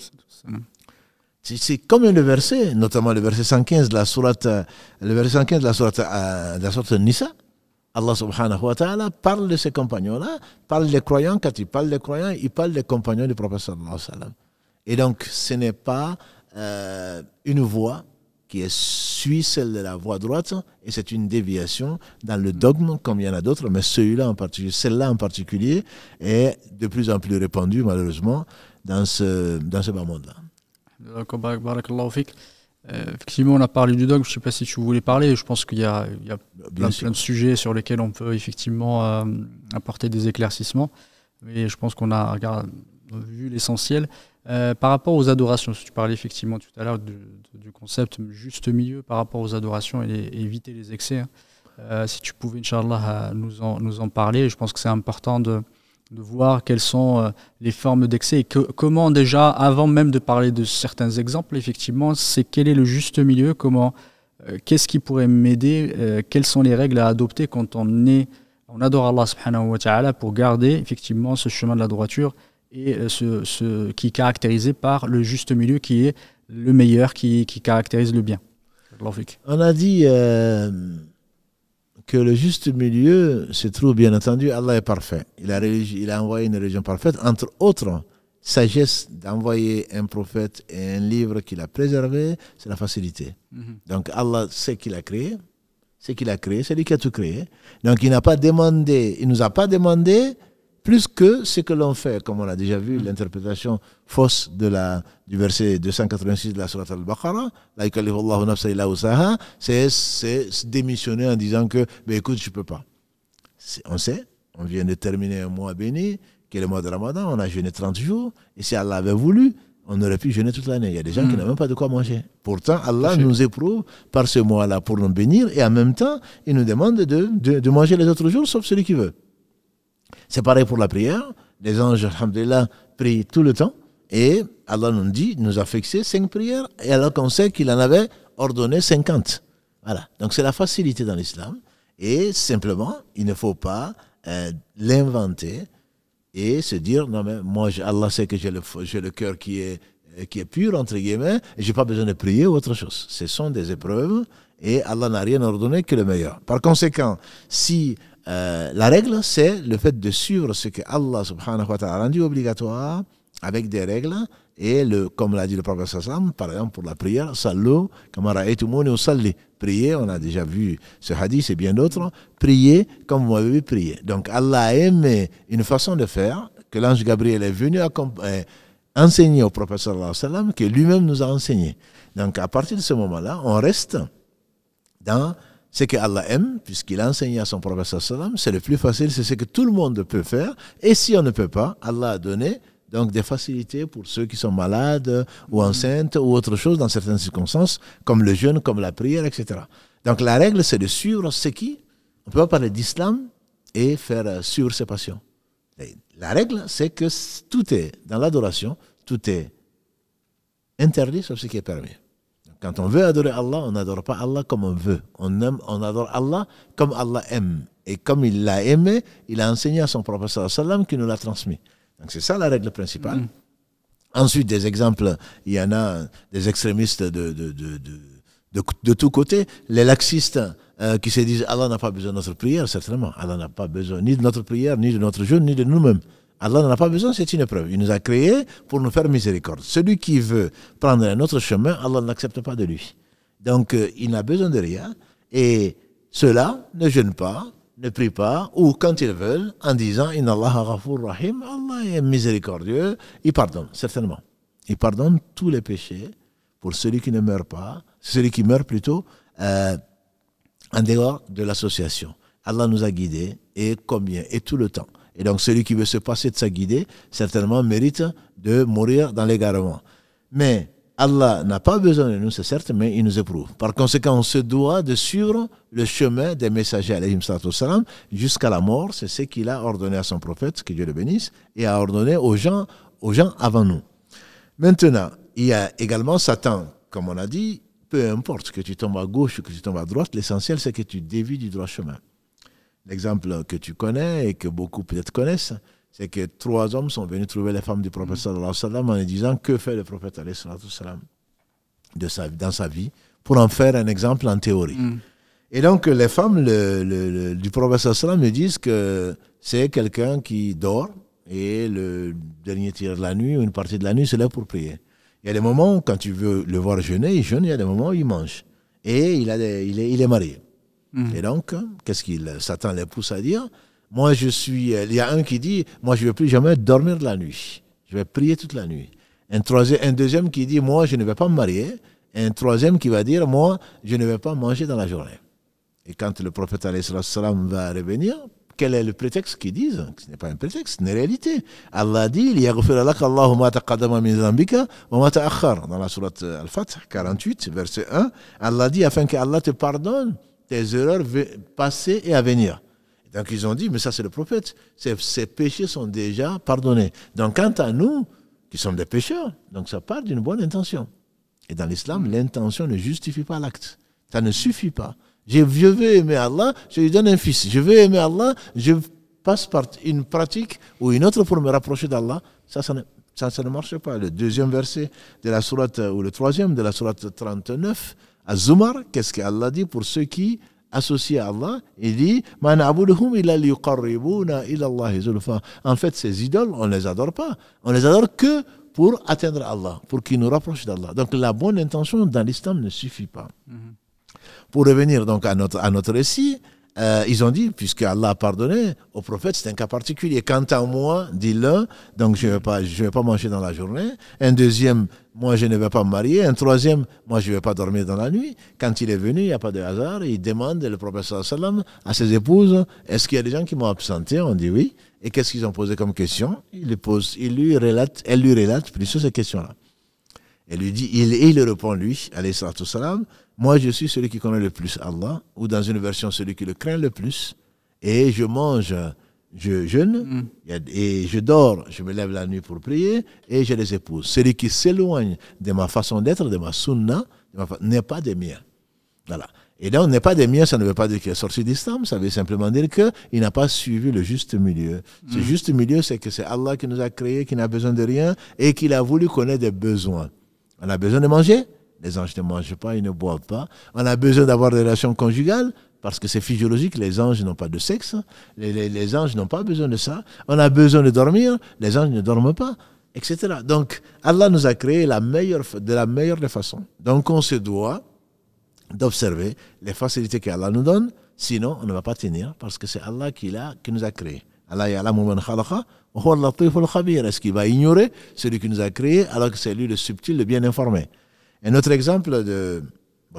C'est comme le verset, notamment le verset 115 de la sourate, le de la sourate euh, Nisa. Allah subhanahu wa ta'ala parle de ces compagnons-là, parle des croyants, quand il parle des croyants, il parle des compagnons du prophète sallallahu sallam. Et donc, ce n'est pas euh, une voie qui est suit celle de la voie droite et c'est une déviation dans le dogme comme il y en a d'autres, mais celui-là en particulier, celle-là en particulier est de plus en plus répandue malheureusement dans ce, dans ce monde-là. Euh, effectivement, on a parlé du dogme. Je ne sais pas si tu voulais parler. Je pense qu'il y a, il y a plein, de sujets sur lesquels on peut effectivement euh, apporter des éclaircissements. Mais je pense qu'on a vu l'essentiel. Euh, par rapport aux adorations, si tu parlais effectivement tout à l'heure du, concept juste milieu par rapport aux adorations et, éviter les excès, hein. euh, si tu pouvais, Inch'Allah, euh, nous en, nous en parler, je pense que c'est important de, de, voir quelles sont euh, les formes d'excès et comment déjà, avant même de parler de certains exemples, effectivement, c'est quel est le juste milieu, comment, qu'est-ce qui pourrait m'aider, quelles sont les règles à adopter quand on est, on adore Allah subhanahu wa ta'ala pour garder effectivement ce chemin de la droiture et ce, euh, ce, qui est caractérisé par le juste milieu qui est le meilleur, qui, qui caractérise le bien. On a dit euh, que le juste milieu se trouve, bien entendu, Allah est parfait. Il a, il a envoyé une religion parfaite, entre autres, sagesse d'envoyer un prophète et un livre qu'il a préservé, c'est la facilité. Mhm. Donc Allah sait qu'il a créé, c'est qu'il a créé, c'est lui qui a tout créé. Donc il n'a pas demandé, il nous a pas demandé plus que ce que l'on fait, comme on a déjà vu, mm. l'interprétation fausse de la, du verset 286 de la Surat al-Baqarah, c'est démissionner en disant que, ben écoute, je ne peux pas. On sait, on vient de terminer un mois béni, qui est le mois de Ramadan, on a jeûné 30 jours, et si Allah avait voulu, on aurait pu jeûner toute l'année. Il y a des gens qui mm. n'ont même pas de quoi manger. Pourtant, Allah nous éprouve par ce mois-là pour nous bénir, et en même temps, il nous demande de manger les autres jours, sauf celui qui veut. C'est pareil pour la prière. Les anges, alhamdulillah, prient tout le temps. Et Allah nous dit, nous a fixé cinq prières, et alors qu'on sait qu'il en avait ordonné 50. Voilà. Donc c'est la facilité dans l'islam. Et simplement, il ne faut pas euh, l'inventer et se dire, non mais moi, Allah sait que j'ai le, le cœur qui est, euh, qui est pur, entre guillemets, et j'ai pas besoin de prier ou autre chose. Ce sont des épreuves et Allah n'a rien ordonné que le meilleur. Par conséquent, si euh, la règle, c'est le fait de suivre ce que Allah subhanahu wa ta'ala a rendu obligatoire avec des règles. Et le, comme l'a dit le prophète sallam, par exemple pour la prière, sallu comme Prier, on a déjà vu ce hadith et bien d'autres. Prier comme vous m'avez vu prier. Donc Allah a aimé une façon de faire que l'ange Gabriel est venu euh, enseigner au prophète sallallahu que lui-même nous a enseigné. Donc à partir de ce moment-là, on reste dans ce que Allah aime, puisqu'il a enseigné à son prophète c'est le plus facile, c'est ce que tout le monde peut faire. Et si on ne peut pas, Allah a donné donc des facilités pour ceux qui sont malades ou mm. enceintes ou autre chose dans certaines circonstances, comme le jeûne, comme la prière, etc. Donc la règle, c'est de suivre ce qui, on ne peut pas parler d'islam et faire euh, suivre ses passions. La règle, c'est que tout est dans l'adoration, tout est interdit sur ce qui est permis. Quand on veut adorer Allah, on n'adore pas Allah comme on veut. On aime, on adore Allah comme Allah aime. Et comme il l'a aimé, il a enseigné à son professeur sallam qui nous l'a transmis. Donc c'est ça la règle principale. Mm. Ensuite, des exemples, il y en a des extrémistes de, de, de, de, de tous côtés. Les laxistes euh, qui se disent Allah n'a pas besoin de notre prière, certainement. Allah n'a pas besoin ni de notre prière, ni de notre jeûne, ni de nous-mêmes. Allah n'en a pas besoin, c'est une preuve. Il nous a créés pour nous faire miséricorde. Celui qui veut prendre un autre chemin, Allah n'accepte pas de lui. Donc, euh, il n'a besoin de rien. Et ceux-là ne jeûnent pas, ne prient pas, ou quand ils veulent, en disant "In Allah rahim, Allah est miséricordieux, il pardonne, certainement. Il pardonne tous les péchés pour celui qui ne meurt pas, celui qui meurt plutôt euh, en dehors de l'association. Allah nous a guidés, et combien, et tout le temps. Et donc celui qui veut se passer de sa guidée, certainement mérite de mourir dans l'égarement. Mais Allah n'a pas besoin de nous, c'est certes, mais il nous éprouve. Par conséquent, on se doit de suivre le chemin des messagers jusqu'à la mort. C'est ce qu'il a ordonné à son prophète, que Dieu le bénisse, et a ordonné aux gens, aux gens avant nous. Maintenant, il y a également Satan, comme on a dit, peu importe que tu tombes à gauche ou que tu tombes à droite, l'essentiel c'est que tu dévies du droit chemin. L'exemple que tu connais et que beaucoup peut-être connaissent, c'est que trois hommes sont venus trouver les femmes du prophète mm-hmm. en disant que fait le prophète alayhi de sa, dans sa vie pour en faire un exemple en théorie. Mm. Et donc les femmes du prophète sallallahu me disent que c'est quelqu'un qui dort et le dernier tiers de la nuit ou une partie de la nuit c'est là pour prier. Il y a des moments quand tu veux le voir jeûner, il jeûne, il y a des moments où il mange. Et il, a il est marié. Et mhm. donc, qu'est-ce qu'il Satan les pousse à dire Moi, je suis. Euh, il y a un qui dit Moi, je ne vais plus jamais dormir la nuit. Je vais prier toute la nuit. Un, troisième, un deuxième qui dit Moi, je ne vais pas me marier. un troisième qui va dire Moi, je ne vais pas manger dans la journée. Et quand le prophète salam va revenir, quel est le prétexte qu'ils disent Ce n'est pas un prétexte, c'est une réalité. Allah dit il y a Dans la sourate Al-Fatih 48, verset 1, Allah dit afin que Allah te pardonne tes erreurs passées et à venir. Donc ils ont dit, mais ça c'est le prophète, ses péchés sont déjà pardonnés. Donc quant à nous, qui sommes des pécheurs, donc ça part d'une bonne intention. Et dans l'islam, l'intention ne justifie pas l'acte. Ça ne suffit pas. Je veux aimer Allah, je lui donne un fils. Je veux aimer Allah, je passe par une pratique ou une autre pour me rapprocher d'Allah. Ça, ça ne, ça, ne marche pas. Le deuxième verset de la sourate, ou le troisième de la sourate 39, à Zumar, qu'est-ce qu'Allah dit pour ceux qui associent à Allah Il dit En fait, ces idoles, on ne les adore pas. On les adore que pour atteindre Allah, pour qu'ils nous rapprochent d'Allah. Donc la bonne intention dans l'islam ne suffit pas. Mhm. Pour revenir donc à notre, à notre récit, euh, ils ont dit, puisque Allah a pardonné, au prophète, c'est un cas particulier. Quant à moi, dit-le, donc je ne vais, pas, je vais pas manger dans la journée. Un deuxième, moi, je ne vais pas me marier. Un troisième, moi, je ne vais pas dormir dans la nuit. Quand il est venu, il n'y a pas de hasard. Il demande, le prophète sallam, à ses épouses, est-ce qu'il y a des gens qui m'ont absenté On dit oui. Et qu'est-ce qu'ils ont posé comme question il, pose, il lui relate, Elle lui relate plutôt ces questions-là. Elle lui dit, il, il répond, lui, alayhi sallam, moi, je suis celui qui connaît le plus Allah, ou dans une version, celui qui le craint le plus, et je mange, je jeûne, mm. et je dors, je me lève la nuit pour prier, et je les épouse. Celui qui s'éloigne de ma façon d'être, de ma sunna, n'est pas des miens. Voilà. Et donc, n'est pas des miens, ça ne veut pas dire qu'il est sorti d'Islam, ça veut simplement dire qu'il n'a pas suivi le juste milieu. Ce mm. juste milieu, c'est que c'est Allah qui nous a créés, qui n'a besoin de rien, et qu'il a voulu qu'on ait des besoins. On a besoin de manger, les anges ne mangent pas, ils ne boivent pas. On a besoin d'avoir des relations conjugales parce que c'est physiologique, les anges n'ont pas de sexe, les, anges n'ont pas besoin de ça. On a besoin de dormir, les anges ne dorment pas, etc. Donc, Allah nous a créé de la meilleure des façons. Donc, on se doit d'observer les facilités qu'Allah nous donne, sinon on ne va pas tenir, parce que c'est Allah qui, a, qui nous a créé. Allah Est-ce qu'il va ignorer celui qui nous a créés alors que c'est lui le subtil, le bien informé un autre exemple de.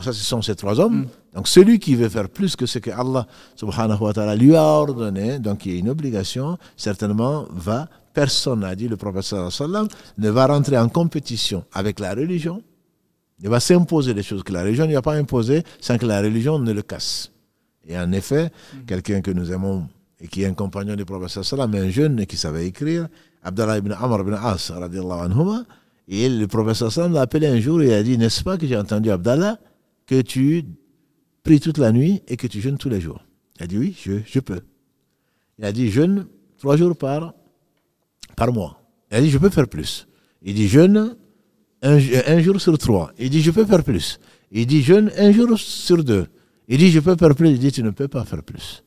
ça, ce sont ces trois hommes. Mm. Donc, celui qui veut faire plus que ce que Allah subhanahu wa ta'ala lui a ordonné, donc il y a une obligation, certainement va, personne a dit, le prophète ne va rentrer en compétition avec la religion, il va s'imposer des choses que la religion n'y a pas imposées sans que la religion ne le casse. Et en effet, mm. quelqu'un que nous aimons et qui est un compagnon du prophète mais un jeune qui savait écrire, Abdallah ibn Amr ibn As, radiallahu anhumah, et le professeur Sam l'a appelé un jour et a dit, n'est-ce pas que j'ai entendu Abdallah que tu pries toute la nuit et que tu jeûnes tous les jours Il a dit, oui, je, peux. Il a dit, jeûne trois jours par, par mois. Il a dit, je peux faire plus. Il dit, jeûne un, un, jour sur trois. Il dit, je peux faire plus. Il dit, jeûne un jour sur deux. Il dit, je peux faire plus. Il dit, tu ne peux pas faire plus.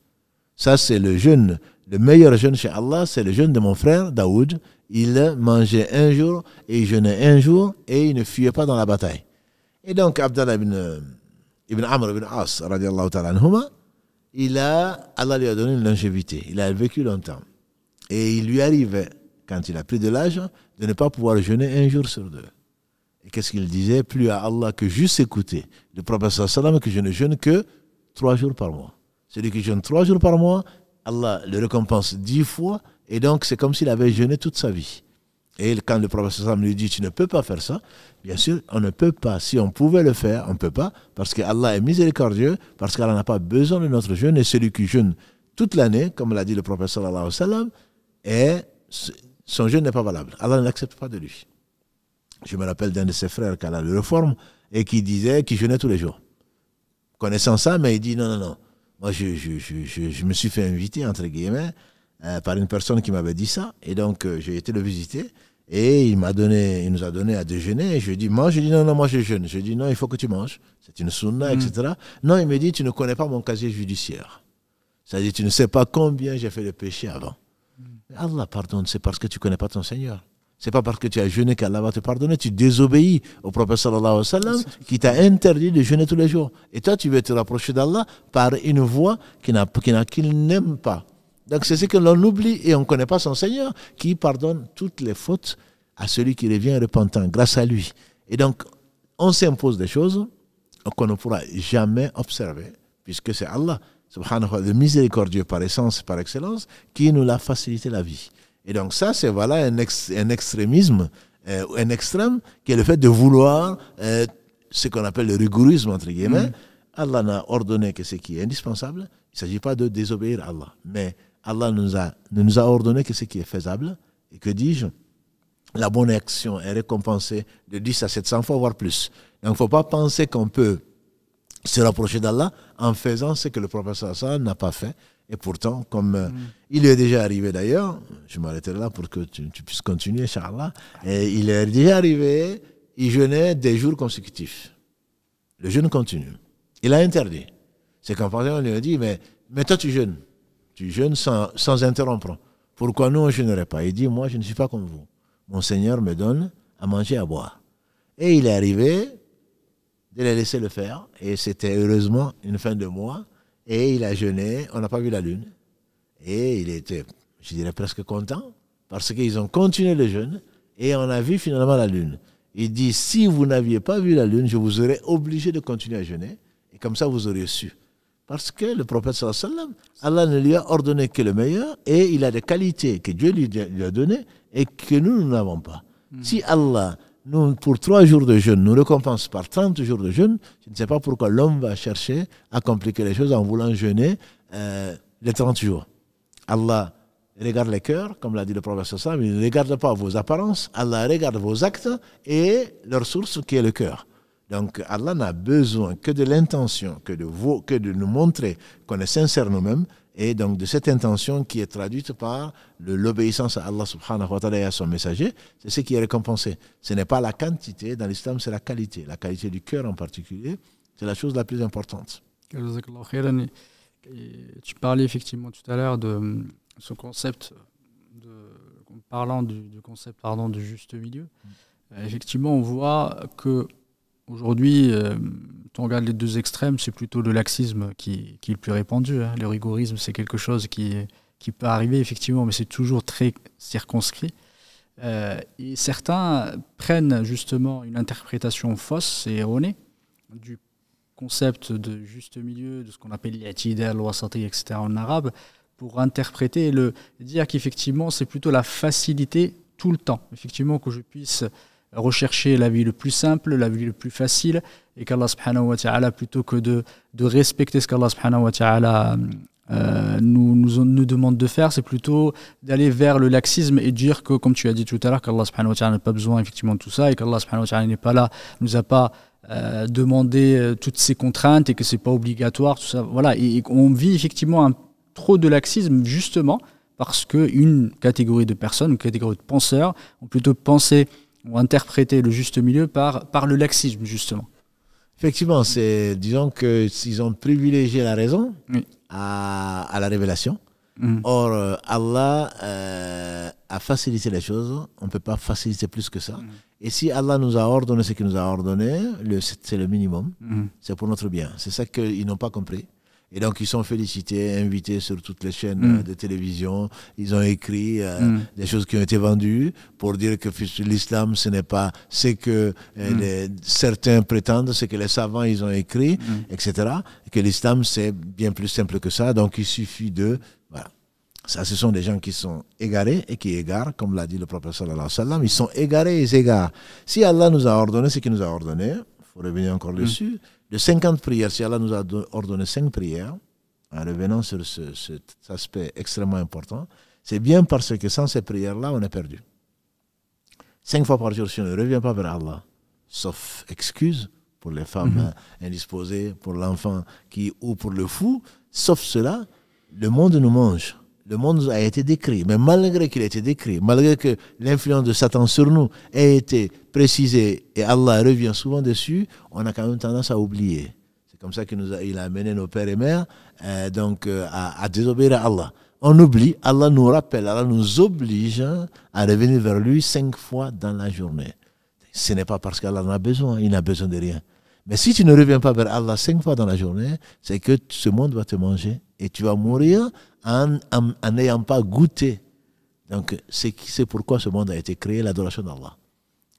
Ça, c'est le jeûne le meilleur jeûne chez Allah, c'est le jeûne de mon frère Daoud. Il mangeait un jour et il jeûnait un jour et il ne fuyait pas dans la bataille. Et donc Abdallah ibn, ibn Amr ibn As, ta'ala il a, Allah lui a donné une longévité. Il a vécu longtemps. Et il lui arrivait, quand il a pris de l'âge, de ne pas pouvoir jeûner un jour sur deux. Et qu'est-ce qu'il disait Plus à Allah que juste écouter le prophète sallam que je ne jeûne que trois jours par mois. Celui qui jeûne trois jours par mois, Allah le récompense dix fois, et donc c'est comme s'il avait jeûné toute sa vie. Et quand le professeur lui dit tu ne peux pas faire ça, bien sûr, on ne peut pas. Si on pouvait le faire, on ne peut pas, parce que Allah est miséricordieux, parce qu'Allah n'a pas besoin de notre jeûne, et celui qui jeûne toute l'année, comme l'a dit le professeur Allah et son jeûne n'est pas valable. Allah n'accepte pas de lui. Je me rappelle d'un de ses frères qu'Allah le réforme, et qui disait qu'il jeûnait tous les jours. Connaissant ça, mais il dit non, non, non moi, je, me suis fait inviter, entre guillemets, euh, par une personne qui m'avait dit ça. Et donc, euh, j'ai été le visiter. Et il m'a donné, il nous a donné à déjeuner. Et je lui ai dit, mange. Je dis, non, non, moi, je jeûne. Je lui ai dit, non, il faut que tu manges. C'est une sunna, hmm. etc. Non, il me dit, tu ne connais pas mon casier judiciaire. C'est-à-dire, tu ne sais pas combien j'ai fait de péché avant. Hmm. Allah pardonne, c'est parce que tu ne connais pas ton Seigneur. C'est pas parce que tu as jeûné qu'Allah va te pardonner. Tu désobéis au prophète sallallahu alayhi wa sallam qui t'a interdit de jeûner tous les jours. Et toi, tu veux te rapprocher d'Allah par une voie qu'il n'aime pas. Donc c'est ce que l'on oublie et on ne connaît pas son Seigneur qui pardonne toutes les fautes à celui qui revient repentant grâce à lui. Et donc, on s'impose des choses qu'on ne pourra jamais observer puisque c'est Allah, subhanahu le miséricordieux par essence, par excellence, qui nous l'a facilité la vie. Et donc ça, c'est voilà un, extrémisme, euh, un extrême, qui est le fait de vouloir euh, ce qu'on appelle le rigourisme, entre guillemets. Mm. Allah n'a ordonné que ce qui est indispensable. Il ne s'agit pas de désobéir à Allah. Mais Allah nous a, nous a ordonné que ce qui est faisable. Et que dis-je La bonne action est récompensée de 10 à 700 fois, voire plus. Donc il ne faut pas penser qu'on peut se rapprocher d'Allah en faisant ce que le prophète n'a pas fait et pourtant, comme euh, il est déjà arrivé d'ailleurs, je m'arrêterai là pour que tu, puisses continuer, Charles. Et il est déjà arrivé, il jeûnait des jours consécutifs. Le jeûne continue. Il a interdit. C'est qu'en on lui a dit, mais, mais toi, tu jeûnes. Tu jeûnes sans, sans interrompre. Pourquoi nous, on ne jeûnerait pas Il dit, moi, je ne suis pas comme vous. Mon Seigneur me donne à manger à boire. Et il est arrivé de les laisser le faire. Et c'était heureusement une fin de mois et il a jeûné, on n'a pas vu la lune. Et il était, je dirais, presque content, parce qu'ils ont continué le jeûne, et on a vu finalement la lune. Il dit, si vous n'aviez pas vu la lune, je vous aurais obligé de continuer à jeûner, et comme ça vous auriez su. Parce que le prophète Allah ne lui a ordonné que le meilleur, et il a des qualités que Dieu lui a données, et que nous, n'avons pas. Si Allah nous, pour trois jours de jeûne, nous récompensons par 30 jours de jeûne. Je ne sais pas pourquoi l'homme va chercher à compliquer les choses en voulant jeûner euh, les 30 jours. Allah regarde les cœurs, comme l'a dit le prophète Sassam, il ne regarde pas vos apparences, Allah regarde vos actes et leur source qui est le cœur. Donc Allah n'a besoin que de l'intention, que de, vous, que de nous montrer qu'on est sincère nous-mêmes et donc de cette intention qui est traduite par l'obéissance à Allah subhanahu wa ta'ala et à son messager, c'est ce qui est récompensé. Ce n'est pas la quantité, dans l'islam c'est la qualité, la qualité du cœur en particulier, c'est la chose la plus importante. Tu parlais effectivement tout à l'heure de euh, ce concept, de, parlant du, du, concept pardon, du juste milieu. Mm. Euh, effectivement, on voit que Aujourd'hui, quand euh, on regarde les deux extrêmes, c'est plutôt le laxisme qui, est le plus répandu. Hein. Le rigorisme, c'est quelque chose qui, qui peut arriver, effectivement, mais c'est toujours très circonscrit. Euh, et certains prennent justement une interprétation fausse et erronée du concept de juste milieu, de ce qu'on appelle loi santé, etc. en arabe, pour interpréter et le, dire qu'effectivement, c'est plutôt la facilité tout le temps. Effectivement, que je puisse rechercher la vie le plus simple, la vie le plus facile, et qu'Allah subhanahu wa ta'ala, plutôt que de, de respecter ce qu'Allah subhanahu wa ta'ala euh, nous, nous, nous, demande de faire, c'est plutôt d'aller vers le laxisme et dire que, comme tu as dit tout à l'heure, qu'Allah subhanahu wa ta'ala n'a pas besoin effectivement de tout ça, et qu'Allah subhanahu wa ta'ala n'est pas là, nous a pas euh, demandé euh, toutes ces contraintes, et que c'est pas obligatoire, tout ça, voilà, et, on vit effectivement un, trop de laxisme, justement, parce qu'une catégorie de personnes, une catégorie de penseurs, ont plutôt pensé ou interpréter le juste milieu par, par le laxisme, justement. Effectivement, c'est, disons que s'ils ont privilégié la raison à, la révélation. Mhm. Or, euh, Allah euh, a facilité les choses. On ne peut pas faciliter plus que ça. Mhm. Et si Allah nous a ordonné ce qu'il nous a ordonné, c'est le minimum. Mhm. C'est pour notre bien. C'est ça qu'ils n'ont pas compris. Et donc, ils sont félicités, invités sur toutes les chaînes mm. euh, de télévision. Ils ont écrit euh, mm. des choses qui ont été vendues pour dire que l'islam, ce n'est pas ce que euh, mm. certains prétendent, ce que les savants, ils ont écrit, etc. Et que l'islam, c'est bien plus simple que ça. Donc, il suffit de... Voilà. Ça, ce sont des gens qui sont égarés et qui égarent, comme l'a dit le prophète sallallahu alayhi wa sallam. Ils sont égarés et ils égarent. Si Allah nous a ordonné ce qu'il nous a ordonné, il faut revenir encore dessus, de 50 prières, si Allah nous a ordonné 5 prières, en revenant sur cet aspect extrêmement important, c'est bien parce que sans ces prières-là, on est perdu. Cinq fois par jour, si on ne revient pas vers Allah, sauf excuse pour les femmes mhm. hein, indisposées, pour l'enfant qui ou pour le fou, sauf cela, le monde nous mange le monde a été décrit. Mais malgré qu'il ait été décrit, malgré que l'influence de Satan sur nous ait été précisée, et Allah revient souvent dessus, on a quand même tendance à oublier. C'est comme ça qu'il a, il a amené nos pères et mères euh, donc, euh, à, à, désobéir à Allah. On oublie, Allah nous rappelle, Allah nous oblige hein, à revenir vers lui cinq fois dans la journée. Ce n'est pas parce qu'Allah en a besoin, il n'a besoin de rien. Mais si tu ne reviens pas vers Allah cinq fois dans la journée, c'est que ce monde va te manger et tu vas mourir en n'ayant pas goûté. Donc, c'est pourquoi ce monde a été créé, l'adoration d'Allah.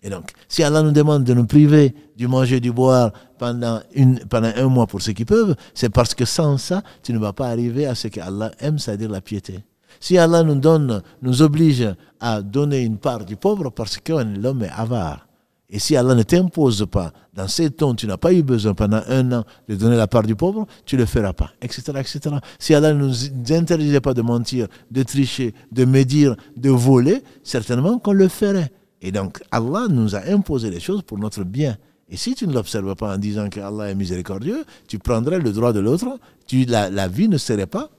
Et donc, si Allah nous demande de nous priver du manger, du boire pendant, une, pendant un mois pour ceux qui peuvent, c'est parce que sans ça, tu ne vas pas arriver à ce Allah aime, c'est-à-dire la piété. Si Allah nous donne, nous oblige à donner une part du pauvre parce que l'homme est avare. Et si Allah ne t'impose pas, dans ces temps, tu n'as pas eu besoin pendant un an de donner la part du pauvre, tu ne le feras pas, etc., etc. Si Allah ne nous interdisait pas de mentir, de tricher, de médire, de voler, certainement qu'on le ferait. Et donc, Allah nous a imposé les choses pour notre bien. Et si tu ne l'observes pas en disant que Allah est miséricordieux, tu prendrais le droit de l'autre, tu, la, vie ne serait pas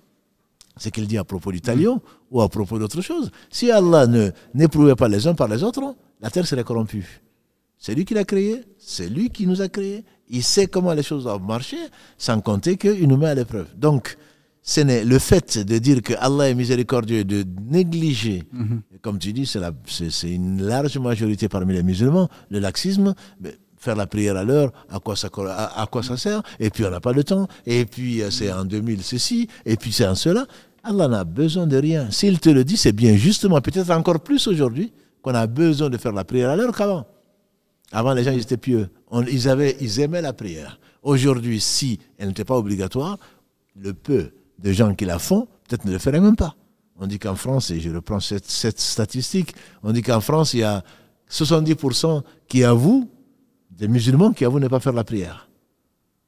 ce qu'il dit à propos du talion ou à propos d'autre chose. Si Allah ne n'éprouvait pas les uns par les autres, la terre serait corrompue. C'est lui qui l'a créé, c'est lui qui nous a créé. Il sait comment les choses doivent marcher, sans compter qu'il nous met à l'épreuve. Donc, ce n'est le fait de dire que Allah est miséricordieux, de négliger, mhm. comme tu dis, c'est une large majorité parmi les musulmans, le laxisme. faire la prière à l'heure, à quoi ça à, quoi ça sert Et puis on n'a pas le temps. Et puis euh, c'est en 2000 ceci. Et puis c'est en cela. Allah n'a besoin de rien. S'il te le dit, c'est bien justement, peut-être encore plus aujourd'hui, qu'on a besoin de faire la prière à l'heure qu'avant. Avant, les gens, étaient pieux. ils, avaient, ils aimaient la prière. Aujourd'hui, si elle n'était pas obligatoire, le peu de gens qui la font, peut-être ne le feraient même pas. On dit qu'en France, et je reprends cette, cette statistique, on dit qu'en France, il y a 70% qui avouent, des musulmans qui avouent ne pas faire la prière.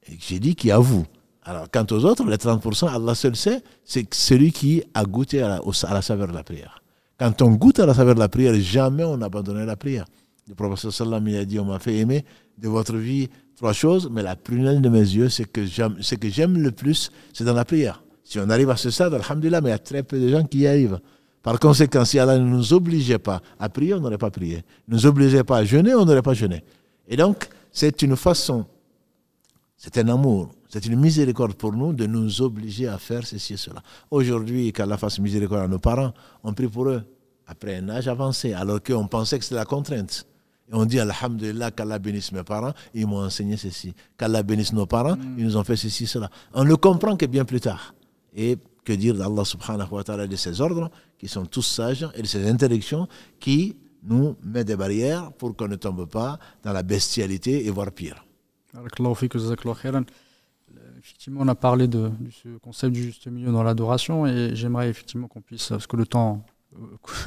Et j'ai dit qui avouent. Alors, quant aux autres, les 30%, Allah seul sait, c'est celui qui a goûté à la, à la saveur de la prière. Quand on goûte à la saveur de la prière, jamais on n'abandonnait la prière. Le professeur Salam a dit, on m'a fait aimer de votre vie trois choses, mais la prunelle de mes yeux, c'est que j'aime, ce que j'aime le plus, c'est dans la prière. Si on arrive à ce stade, alhamdulillah, mais il y a très peu de gens qui y arrivent. Par conséquent, si Allah ne nous obligeait pas à prier, on n'aurait pas prié. Ne nous obligeait pas à jeûner, on n'aurait pas jeûné. Et donc, c'est une façon, c'est un amour, c'est une miséricorde pour nous de nous obliger à faire ceci et cela. Aujourd'hui, qu'Allah fasse miséricorde à nos parents, on prie pour eux après un âge avancé, alors qu'on pensait que c'était la contrainte on dit Alhamdulillah, qu'Allah bénisse mes parents, ils m'ont enseigné ceci. Qu'Allah bénisse nos parents, mm. ils nous ont fait ceci, cela. On ne comprend que bien plus tard. Et que dire d'Allah subhanahu wa ta'ala de ses ordres, qui sont tous sages, et de ses interdictions, qui nous mettent des barrières pour qu'on ne tombe pas dans la bestialité et voire pire. Effectivement, on a parlé de ce concept du juste milieu dans l'adoration et j'aimerais effectivement qu'on puisse, parce euh, que le temps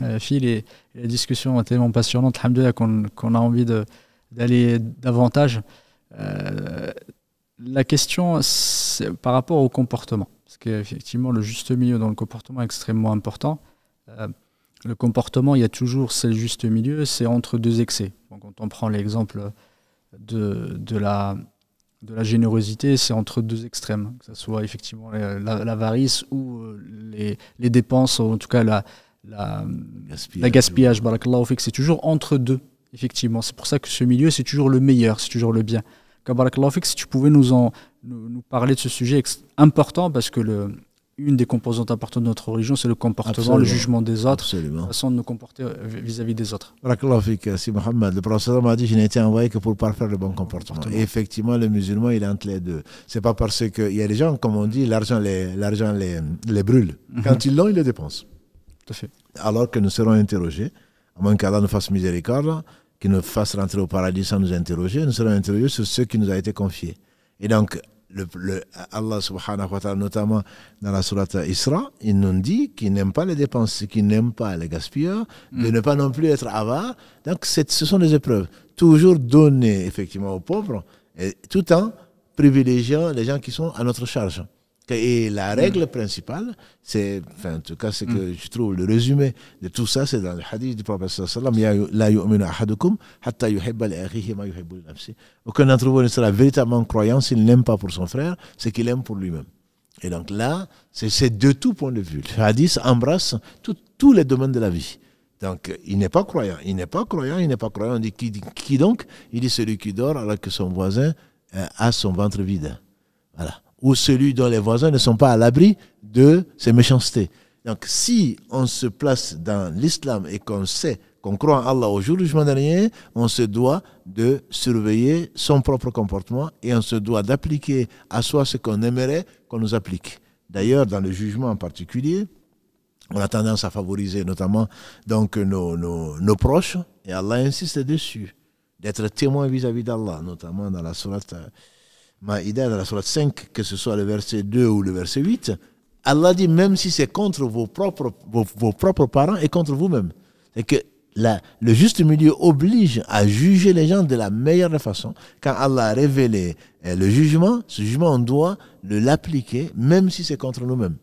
euh, Phil et, la discussion est tellement passionnante, qu'on a envie d'aller davantage. Euh, la question par rapport au comportement, parce qu'effectivement le juste milieu dans le comportement est extrêmement important. Euh, le comportement, il y a toujours c'est le juste milieu, c'est entre deux excès. Donc, quand on prend l'exemple de, la, de la générosité, c'est entre deux extrêmes, que ce soit effectivement l'avarice ou les, les, dépenses, ou en tout cas la, la, gaspillage, c'est toujours entre deux, effectivement. C'est pour ça que ce milieu, c'est toujours le meilleur, c'est toujours le bien. Barakallahu fik, si tu pouvais nous, en, nous, parler de ce sujet important, parce que le, une des composantes importantes de notre religion, c'est le comportement, le jugement des autres, la façon de nous comporter euh, vis-à-vis des autres. Si Mohammed, le professeur m'a dit je n'ai été envoyé que pour parfaire le bon comportement. Et effectivement, le musulman, il est entre les deux. C'est pas parce qu'il y a des gens, comme on dit, l'argent les, les brûle. Mhm. Quand ils l'ont, ils le dépensent. Alors que nous serons interrogés, à moins qu'Allah nous fasse miséricorde, qu'il nous fasse rentrer au paradis sans nous interroger, nous serons interrogés sur ce qui nous a été confié. Et donc, Allah subhanahu wa ta'ala, notamment dans la sourate Isra, il nous dit qu'il n'aime pas les dépenses, qu'il n'aime pas les gaspilleurs, mm. de ne pas non plus être avare. Donc, ce sont des épreuves. Toujours donner effectivement aux pauvres, et, tout en privilégiant les gens qui sont à notre charge. Et la mm. règle principale, c'est, enfin, en tout cas, c'est que mm. je trouve le résumé de tout ça, c'est dans le hadith du prophète sallallahu alayhi wa sallam, Aucun d'entre vous ne sera véritablement croyant s'il n'aime pas pour son frère c'est qu'il aime pour lui-même. Et donc là, c'est de tout point de vue. Le hadith embrasse tous les domaines de la vie. Donc, il n'est pas croyant, il n'est pas croyant, il n'est pas croyant. On dit qui, qui donc Il dit celui qui dort alors que son voisin euh, a son ventre vide. Voilà ou celui dont les voisins ne sont pas à l'abri de ces méchancetés. Donc si on se place dans l'islam et qu'on sait qu'on croit en Allah au jour du jugement dernier, on se doit de surveiller son propre comportement et on se doit d'appliquer à soi ce qu'on aimerait qu'on nous applique. D'ailleurs, dans le jugement en particulier, on a tendance à favoriser notamment donc nos, nos proches et Allah insiste dessus, d'être témoin vis-à-vis d'Allah, notamment dans la sourate euh, Maïda dans la Sourate 5, que ce soit le verset 2 ou le verset 8, Allah dit même si c'est contre vos propres, vos, propres parents et contre vous-même. C'est que la, le juste milieu oblige à juger les gens de la meilleure façon. Quand Allah a révélé euh, le jugement, ce jugement, on doit l'appliquer, même si c'est contre nous-mêmes.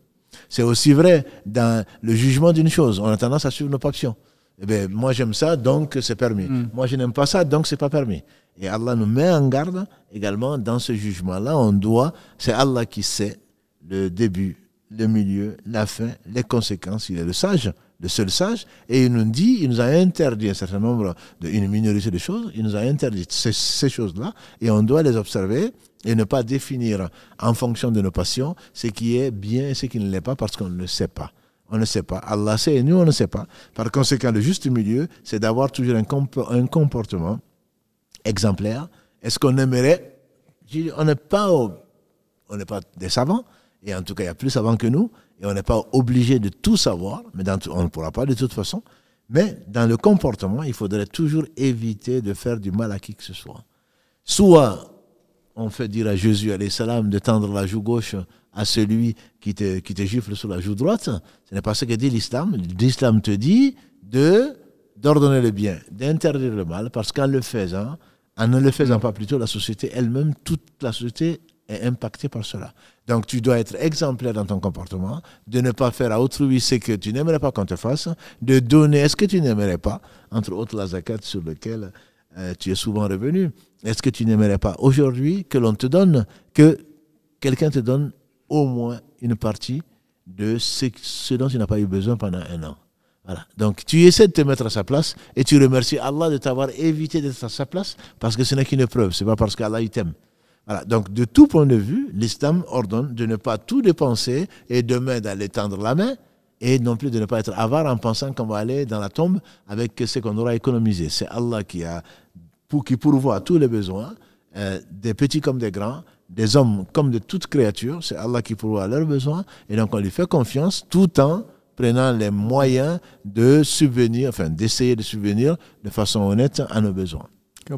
C'est aussi vrai dans le jugement d'une chose. On a tendance à suivre nos passions. Eh bien, moi, j'aime ça, donc c'est permis. Mm. Moi, je n'aime pas ça, donc c'est pas permis. Et Allah nous met en garde également dans ce jugement-là. On doit, c'est Allah qui sait le début, le milieu, la fin, les conséquences. Il est le sage, le seul sage. Et il nous dit, il nous a interdit un certain nombre, de, une minorité de choses. Il nous a interdit ces, choses-là. Et on doit les observer et ne pas définir en fonction de nos passions ce qui est bien et ce qui ne l'est pas parce qu'on ne le sait pas. On ne sait pas. Allah sait et nous, on ne sait pas. Par conséquent, le juste milieu, c'est d'avoir toujours un, un comportement exemplaire. Est-ce qu'on aimerait On n'est pas, on n'est pas des savants, et en tout cas, il y a plus savants que nous, et on n'est pas obligé de tout savoir, mais dans, on ne pourra pas de toute façon. Mais dans le comportement, il faudrait toujours éviter de faire du mal à qui que ce soit. Soit on fait dire à Jésus, à salam, de tendre la joue gauche à celui qui te, qui te gifle sur la joue droite. Ce n'est pas ce que dit l'islam. L'islam te dit de d'ordonner le bien, d'interdire le mal, parce qu'en le faisant, en ah, ne le faisant pas plutôt, la société elle-même, toute la société est impactée par cela. Donc tu dois être exemplaire dans ton comportement, de ne pas faire à autrui ce que tu n'aimerais pas qu'on te fasse, de donner est ce que tu n'aimerais pas, entre autres la zakat sur lequel euh, tu es souvent revenu. Est-ce que tu n'aimerais pas aujourd'hui que l'on te donne, que quelqu'un te donne au moins une partie de ce dont tu n'as pas eu besoin pendant un an donc tu essaies de te mettre à sa place et tu remercies Allah de t'avoir évité d'être à sa place parce que ce n'est qu'une preuve, ce n'est pas parce qu'Allah t'aime. Voilà. Donc de tout point de vue, l'islam ordonne de ne pas tout dépenser et demain d'aller tendre la main et non plus de ne pas être avare en pensant qu'on va aller dans la tombe avec ce qu'on aura économisé. C'est Allah qui, a, pour, qui pourvoit tous les besoins, euh, des petits comme des grands, des hommes comme de toute créature. C'est Allah qui pourvoit leurs besoins et donc on lui fait confiance tout en prenant les moyens de subvenir, enfin d'essayer de subvenir de façon honnête à nos besoins. Ah,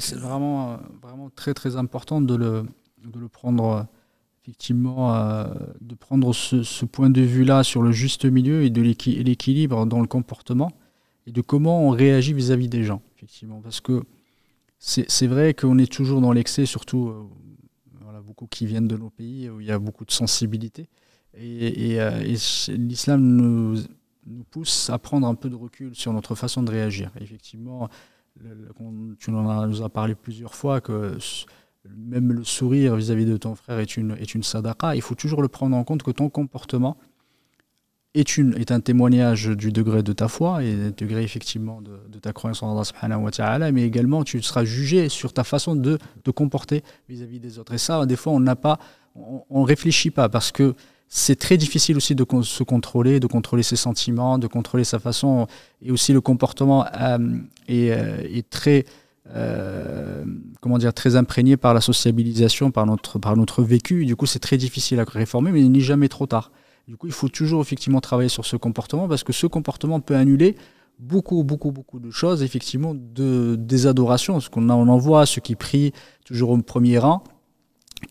c'est vraiment, vraiment très très important de le, de le prendre effectivement euh, de prendre ce, point de vue-là sur le juste milieu et de l'équilibre dans le comportement et de comment on réagit vis-à-vis des gens, effectivement. Parce que c'est vrai qu'on est toujours dans l'excès, surtout euh, beaucoup qui viennent de nos pays où il y a beaucoup de sensibilité. Et, euh, l'islam nous, pousse à prendre un peu de recul sur notre façon de réagir. Effectivement, tu nous as parlé plusieurs fois que même le sourire vis-à-vis de ton frère est une, est une sadaqa. Il faut toujours le prendre en compte que ton comportement est, une, est un témoignage du degré de ta foi et du degré effectivement de, ta croyance en Allah subhanahu wa ta'ala, mais également tu seras jugé sur ta façon de te comporter vis-à-vis des autres. Et ça, des fois, on n'a pas, on, on réfléchit pas parce que c'est très difficile aussi de se contrôler, de contrôler ses sentiments, de contrôler sa façon et aussi le comportement euh, est, euh, très euh, comment dire très imprégné par la sociabilisation, par notre par notre vécu. du coup, c'est très difficile à réformer, mais il n'est jamais trop tard. Du coup, il faut toujours effectivement travailler sur ce comportement parce que ce comportement peut annuler beaucoup, beaucoup, beaucoup de choses, effectivement, de, des adorations. Ce qu'on on en voit, ceux qui prient toujours au premier rang,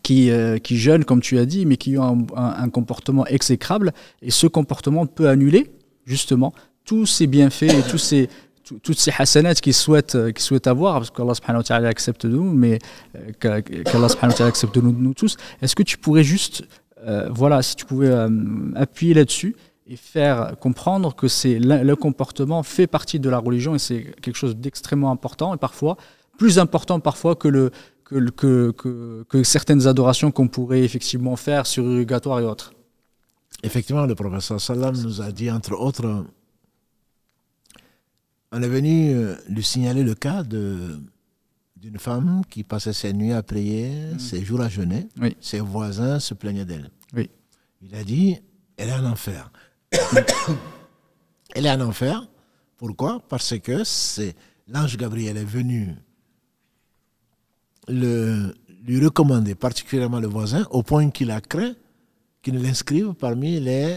qui, euh, qui jeûnent, comme tu as dit, mais qui ont un, un, comportement exécrable. Et ce comportement peut annuler, justement, tous ces bienfaits et tous ces, toutes ces hasanats qu'ils souhaitent, euh, qu'ils souhaitent avoir, parce qu'Allah subhanahu wa ta'ala accepte de nous, mais euh, qu'Allah subhanahu wa ta'ala accepte de nous, tous. Est-ce que tu pourrais juste, euh, voilà, si tu pouvais euh, appuyer là-dessus et faire comprendre que c'est le comportement fait partie de la religion et c'est quelque chose d'extrêmement important et parfois plus important parfois que le, que, certaines adorations qu'on pourrait effectivement faire sur l'irrigatoire et autres. Effectivement, le professeur Salam nous a dit, entre autres, on est venu lui signaler le cas d'une femme qui passait ses nuits à prier, mm. ses jours à jeûner. Ses voisins se plaignaient d'elle. Il a dit, elle est en enfer. [coughs] elle est en enfer. Pourquoi Parce que c'est l'ange Gabriel est venu le, lui recommander, particulièrement le voisin, au point qu'il a craint qu'il ne l'inscrive parmi les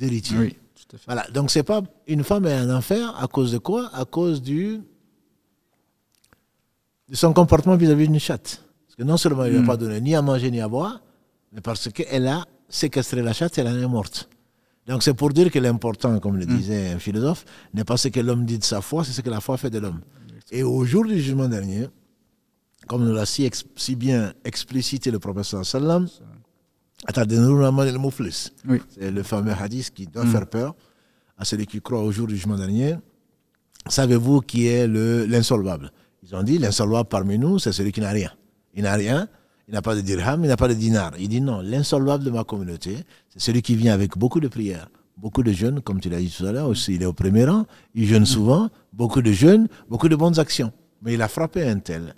héritiers. Oui, tout à fait. Voilà. Donc, c'est pas une femme est un enfer à cause de quoi À cause du de son comportement vis-à-vis d'une chatte. Parce que non seulement il ne lui a hmm. pas donné ni à manger ni à boire, mais parce qu'elle a séquestré la chatte, et elle en est morte. Donc c'est pour dire que l'important, comme le hmm. disait un philosophe, n'est pas ce que l'homme dit de sa foi, c'est ce que la foi fait de l'homme. Et au jour du jugement dernier, comme nous l'a si, bien explicité le professeur Sallam, oui. c'est le fameux hadith qui doit mm. faire peur à celui qui croit au jour du jugement dernier. Savez-vous qui est l'insolvable Ils ont dit l'insolvable parmi nous, c'est celui qui n'a rien. Il n'a rien, il n'a pas de dirham, il n'a pas de dinar. Il dit non, l'insolvable de ma communauté, c'est celui qui vient avec beaucoup de prières, beaucoup de jeunes, comme tu l'as dit tout à l'heure aussi, il est au premier rang, il jeûne mm. souvent, beaucoup de jeunes, beaucoup de bonnes actions. Mais il a frappé un tel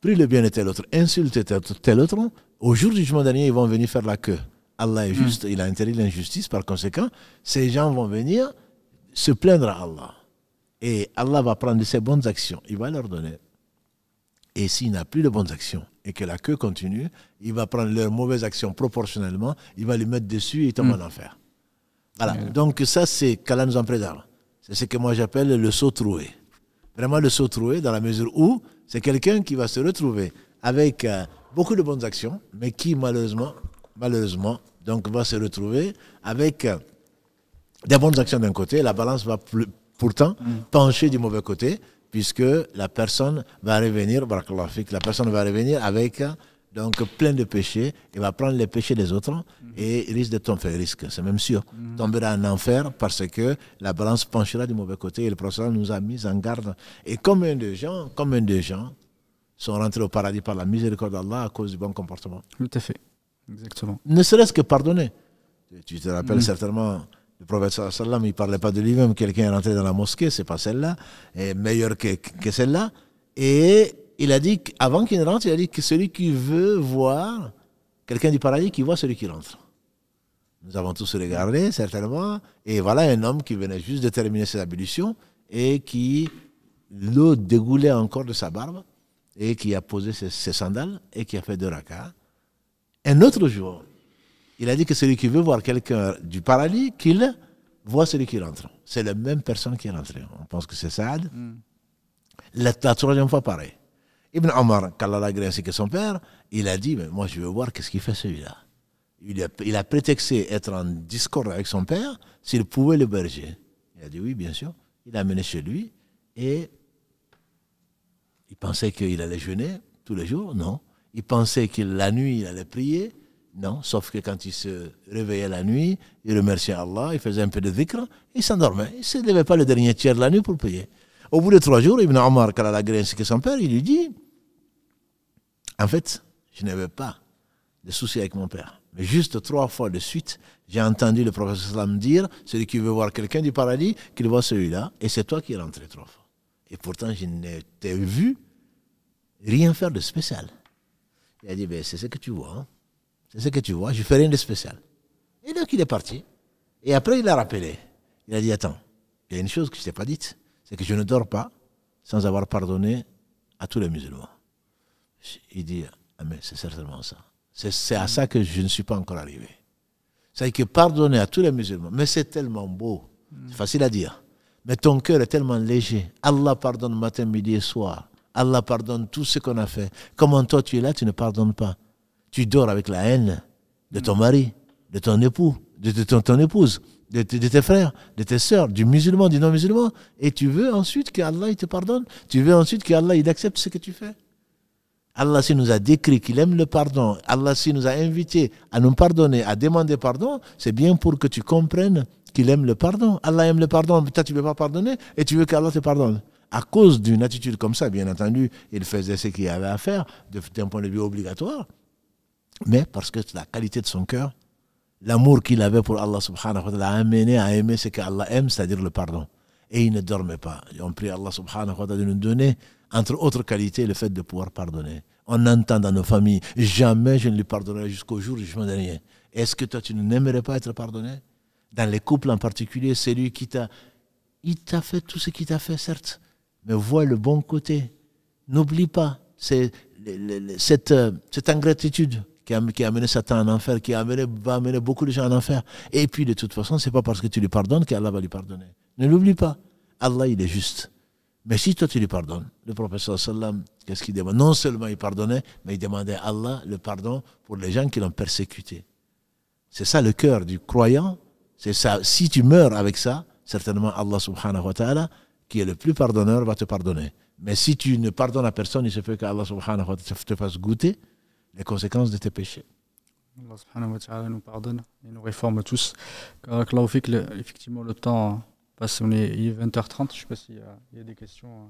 prie le bien de tel autre, insulte tel autre, au jour du jugement dernier, ils vont venir faire la queue. Allah est hmm. juste, il a interdit l'injustice, par conséquent, ces gens vont venir se plaindre à Allah. Et Allah va prendre ses bonnes actions, il va leur donner. Et s'il n'a plus de bonnes actions et que la queue continue, il va prendre leurs mauvaises actions proportionnellement, il va les mettre dessus et il tombe hmm. en enfer. Voilà. Donc ça, c'est qu'Allah nous en préserve. C'est ce que moi j'appelle le saut troué vraiment de se retrouver dans la mesure où c'est quelqu'un qui va se retrouver avec euh, beaucoup de bonnes actions, mais qui malheureusement, malheureusement, donc va se retrouver avec euh, des bonnes actions d'un côté, la balance va pourtant mm. pencher du mauvais côté, puisque la personne va revenir, la personne va revenir avec euh, donc plein de péchés et va prendre les péchés des autres et il risque de tomber, risque, c'est même sûr, mm. tombera en enfer parce que la balance penchera du mauvais côté et le professeur nous a mis en garde. Et combien de gens, combien de gens sont rentrés au paradis par la miséricorde d'Allah à cause du bon comportement Tout à fait, exactement. Ne serait-ce que pardonner. Tu te rappelles mm. certainement le prophète sallam, il ne parlait pas de lui-même. Quelqu'un est rentré dans la mosquée, c'est pas celle-là, est meilleure que, que celle-là. Et il a dit, avant qu'il ne rentre, il a dit que celui qui veut voir Quelqu'un du paradis qui voit celui qui rentre. Nous avons tous regardé, certainement, et voilà un homme qui venait juste de terminer ses ablutions et qui, l'eau dégoulait encore de sa barbe, et qui a posé ses, sandales et qui a fait deux rakas. Un autre jour, il a dit que celui qui veut voir quelqu'un du paradis, qu'il voit celui qui rentre. C'est la même personne qui est rentrée. On pense que c'est Saad. Hmm. La, troisième fois, pareil. Ibn Omar, qu'Allah ainsi que son père, il a dit, mais moi je veux voir qu'est-ce qu'il fait celui-là. Il a, il a, prétexté être en discorde avec son père s'il pouvait le l'héberger. Il a dit oui, bien sûr. Il l'a amené chez lui et il pensait qu'il allait jeûner tous les jours, non. Il pensait que la nuit, il allait prier, non. Sauf que quand il se réveillait la nuit, il remerciait Allah, il faisait un peu de dhikr, il s'endormait. Il ne se levait pas le dernier tiers de la nuit pour prier. Au bout de trois jours, Ibn Omar, quand il a que son père, il lui dit, en fait, je n'avais pas de soucis avec mon père. Mais juste trois fois de suite, j'ai entendu le professeur me dire celui qui veut voir quelqu'un du paradis, qu'il voit celui-là, et c'est toi qui es rentré trois fois. Et pourtant, je n'ai vu rien faire de spécial. Il a dit ben, c'est ce que tu vois, hein. c'est ce que tu vois, je ne fais rien de spécial. Et donc, il est parti. Et après, il a rappelé. Il a dit attends, il y a une chose que je ne t'ai pas dite, c'est que je ne dors pas sans avoir pardonné à tous les musulmans. Il dit mais c'est certainement ça. C'est à ça que je ne suis pas encore arrivé. C'est-à-dire que pardonner à tous les musulmans, mais c'est tellement beau, c'est facile à dire. Mais ton cœur est tellement léger. Allah pardonne matin, midi et soir. Allah pardonne tout ce qu'on a fait. Comment toi tu es là, tu ne pardonnes pas Tu dors avec la haine de ton mari, de ton époux, de, ton, épouse, de, tes frères, de tes soeurs, du musulman, du non-musulman. Et tu veux ensuite que qu'Allah te pardonne Tu veux ensuite que il accepte ce que tu fais Allah si nous a décrit qu'il aime le pardon, Allah si nous a invités à nous pardonner, à demander pardon, c'est bien pour que tu comprennes qu'il aime le pardon. Allah aime le pardon, peut-être tu ne veux pas pardonner et tu veux qu'Allah te pardonne. À cause d'une attitude comme ça, bien entendu, il faisait ce qu'il avait à faire d'un point de vue obligatoire, mais parce que c'est la qualité de son cœur, l'amour qu'il avait pour Allah subhanahu wa ta'ala a amené à aimer ce qu'Allah aime, c'est-à-dire le pardon. Et il ne dormait pas. on prie Allah subhanahu wa ta'ala de nous donner entre autres qualités, le fait de pouvoir pardonner. On entend dans nos familles, jamais je ne lui pardonnerai jusqu'au jour du jugement dernier. Est-ce que toi, tu n'aimerais pas être pardonné Dans les couples en particulier, c'est lui qui t'a... Il t'a fait tout ce qu'il t'a fait, certes, mais vois le bon côté. N'oublie pas c'est, cette, euh, cette ingratitude qui a, qui a, amené Satan en enfer, qui a amené, va amener beaucoup de gens en enfer. Et puis, de toute façon, ce n'est pas parce que tu lui pardonnes qu'Allah va lui pardonner. Ne l'oublie pas. Allah, il est juste. Mais si toi tu lui pardonnes, le professeur sallam, qu'est-ce qu'il demande Non seulement il pardonnait, mais il demandait à Allah le pardon pour les gens qui l'ont persécuté. C'est ça le cœur du croyant. C'est ça. Si tu meurs avec ça, certainement Allah subhanahu wa ta'ala, qui est le plus pardonneur, va te pardonner. Mais si tu ne pardonnes à personne, il se fait qu'Allah subhanahu wa ta'ala te fasse goûter les conséquences de tes péchés. Allah subhanahu wa ta'ala nous pardonne et nous réforme tous. Car effectivement, le temps est 20h30, je ne sais pas s'il y, a des questions. Euh.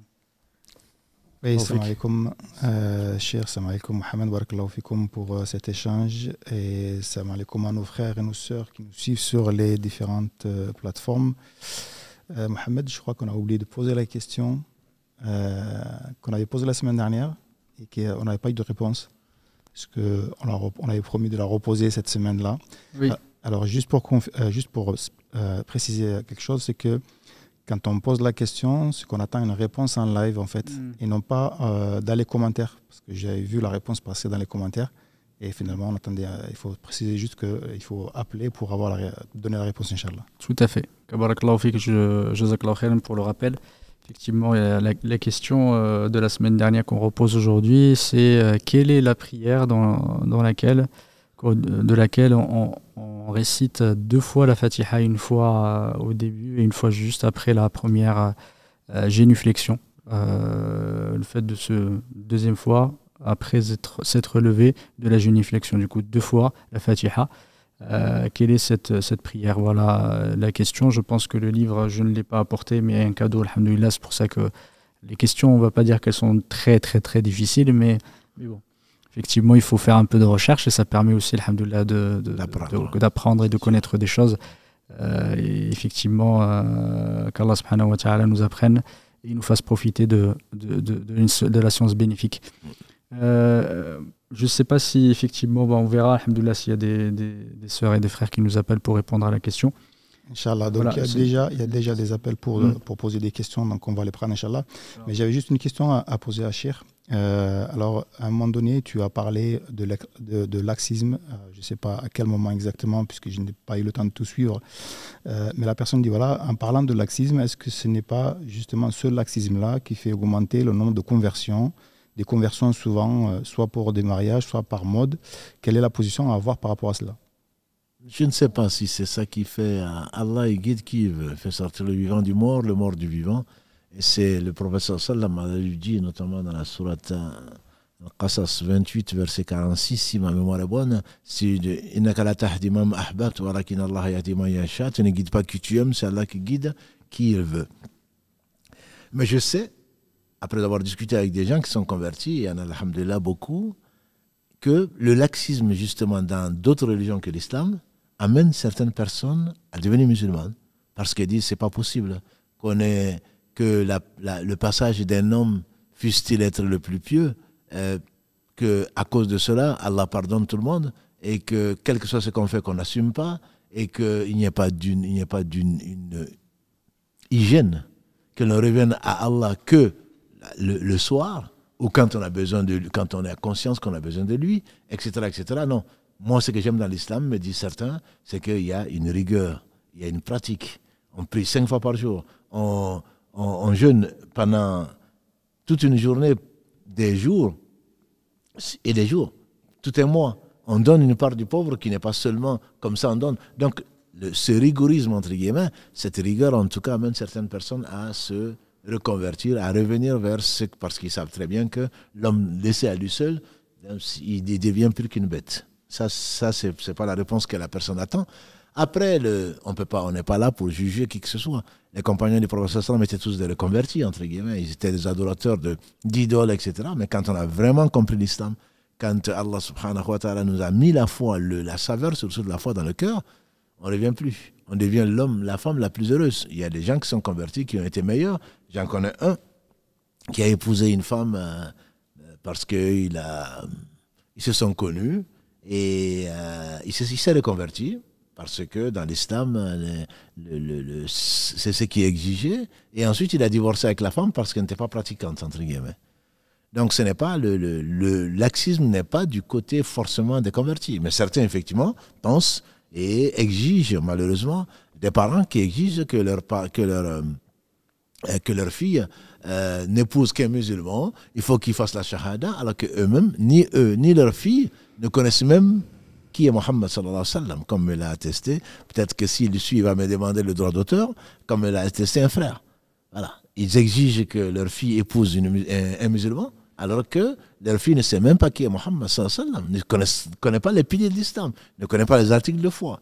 Oui, salam alaikum, euh, cher salam alaikum, Mohamed, barakallahu pour euh, cet échange et salam alaikum à nos frères et nos sœurs qui nous suivent sur les différentes plateformes. Mohamed, je crois qu'on a oublié de poser la question qu'on avait posée la semaine dernière et qu'on n'avait pas eu de réponse parce qu'on on avait promis de la reposer cette semaine-là. Oui. Alors, juste pour, juste pour euh, préciser quelque chose, c'est que quand on pose la question, c'est qu'on attend une réponse en live, en fait, mm. et non pas euh, dans les commentaires. Parce que j'avais vu la réponse passer dans les commentaires. Et finalement, on attendait. Euh, il faut préciser juste qu'il faut appeler pour avoir la, donner la réponse, Inch'Allah. Tout à fait. Je pour le rappel. Effectivement, la, la question de la semaine dernière qu'on repose aujourd'hui, c'est quelle est la prière dans, dans laquelle de laquelle on, récite deux fois la Fatiha, une fois euh, au début et une fois juste après la première euh, euh, génuflexion. le fait de ce deuxième fois, après s'être relevé de la génuflexion, du coup deux fois la Fatiha. quelle est cette, prière Voilà la question. Je pense que le livre, je ne l'ai pas apporté, mais un cadeau, alhamdoulilah, c'est pour ça que les questions, on ne va pas dire qu'elles sont très, très, très difficiles, mais, mais bon effectivement, il faut faire un peu de recherche et ça permet aussi, d'apprendre de, et de connaître des choses. Euh, effectivement, euh, qu'Allah subhanahu nous apprenne et nous fasse profiter de, de, la science bénéfique. Euh, je ne sais pas si, effectivement, bah, on verra, alhamdoulilah, s'il y a des, des, sœurs et des frères qui nous appellent pour répondre à la question. Inch'Allah. Donc, il, y a déjà, il y a déjà des appels pour, hmm. pour poser des questions, donc on va les prendre, Inch'Allah. Mais j'avais juste une question à, poser à Cher. Euh, alors, à un moment donné, tu as parlé de, laxisme. Euh, je ne sais pas à quel moment exactement, puisque je n'ai pas eu le temps de tout suivre. Euh, mais la personne dit voilà, en parlant de laxisme, est-ce que ce n'est pas justement ce laxisme-là qui fait augmenter le nombre de conversions Des conversions souvent, soit pour des mariages, soit par mode. Quelle est la position à avoir par rapport à cela je ne sais pas si c'est ça qui fait Allah et guide qui fait sortir le vivant du mort, le mort du vivant c'est le professeur Sallam lui dit, notamment dans la sourate euh, qasas 28, verset 46, si ma mémoire est bonne, si tu ne guides pas qui tu aimes, c'est Allah qui guide qui il veut. Mais je sais, après avoir discuté avec des gens qui sont convertis, y en alhamdulillah beaucoup, que le laxisme justement dans d'autres religions que l'islam amène certaines personnes à devenir musulmanes parce qu'elles disent c'est pas possible qu'on ait que le passage d'un homme, fût-il être le plus pieux, euh, que à cause de cela, Allah pardonne tout le monde et que quel que soit ce qu'on fait, qu'on n'assume pas et qu'il n'y ait pas d'une, il n'y a pas d'une une, hygiène, que l'on revienne à Allah que le, soir ou quand on a besoin de, quand on a conscience qu'on a besoin de lui, etc., etc. Non, moi ce que j'aime dans l'islam, me disent certains, c'est qu'il y a une rigueur, il y a une pratique. On prie cinq fois par jour. On, on, jeûne pendant toute une journée, des jours et des jours, tout un mois. On donne une part du pauvre qui n'est pas seulement comme ça on donne. Donc, ce rigorisme, entre guillemets, cette rigueur, en tout cas, amène certaines personnes à se reconvertir, à revenir vers ce... Parce qu'ils savent très bien que l'homme laissé à lui seul, il, devient plus qu'une bête. Ça, ça c'est pas la réponse que la personne attend. Après, le, on peut pas, on n'est pas là pour juger qui que ce soit. Les compagnons du professeur Salam étaient tous des reconvertis, entre guillemets. Ils étaient des adorateurs d'idoles, etc. Mais quand on a vraiment compris l'islam, quand Allah subhanahu wa ta'ala nous a mis la foi, la saveur sur de la foi dans le cœur, on ne revient plus. On devient l'homme, la femme la plus heureuse. Il y a des gens qui sont convertis, qui ont été meilleurs. J'en connais un qui a épousé une femme euh, parce qu'ils il se sont connus et euh, il s'est reconverti. Parce que dans l'islam, euh, c'est ce qui est exigé. Et ensuite, il a divorcé avec la femme parce qu'elle n'était pas pratiquante, entre guillemets. Donc, ce n'est pas le, laxisme n'est pas du côté forcément des convertis. Mais certains, effectivement, pensent et exigent, malheureusement, des parents qui exigent que leur, que leur, euh, que leur fille euh, n'épouse qu'un musulman. Il faut qu'ils fassent la shahada, alors qu'eux-mêmes, ni eux, ni leur fille, ne connaissent même qui est Mohammed sallallahu alayhi wa sallam, comme il l'a attesté. Peut-être que s'il suit, il va me demander le droit d'auteur, comme il a attesté un frère. Voilà. Ils exigent que leur fille épouse un, musulman, alors que leur fille ne sait même pas qui est Mohammed sallallahu alayhi wa sallam, ne connaît, pas les piliers de l'islam, ne connaît pas les articles de foi.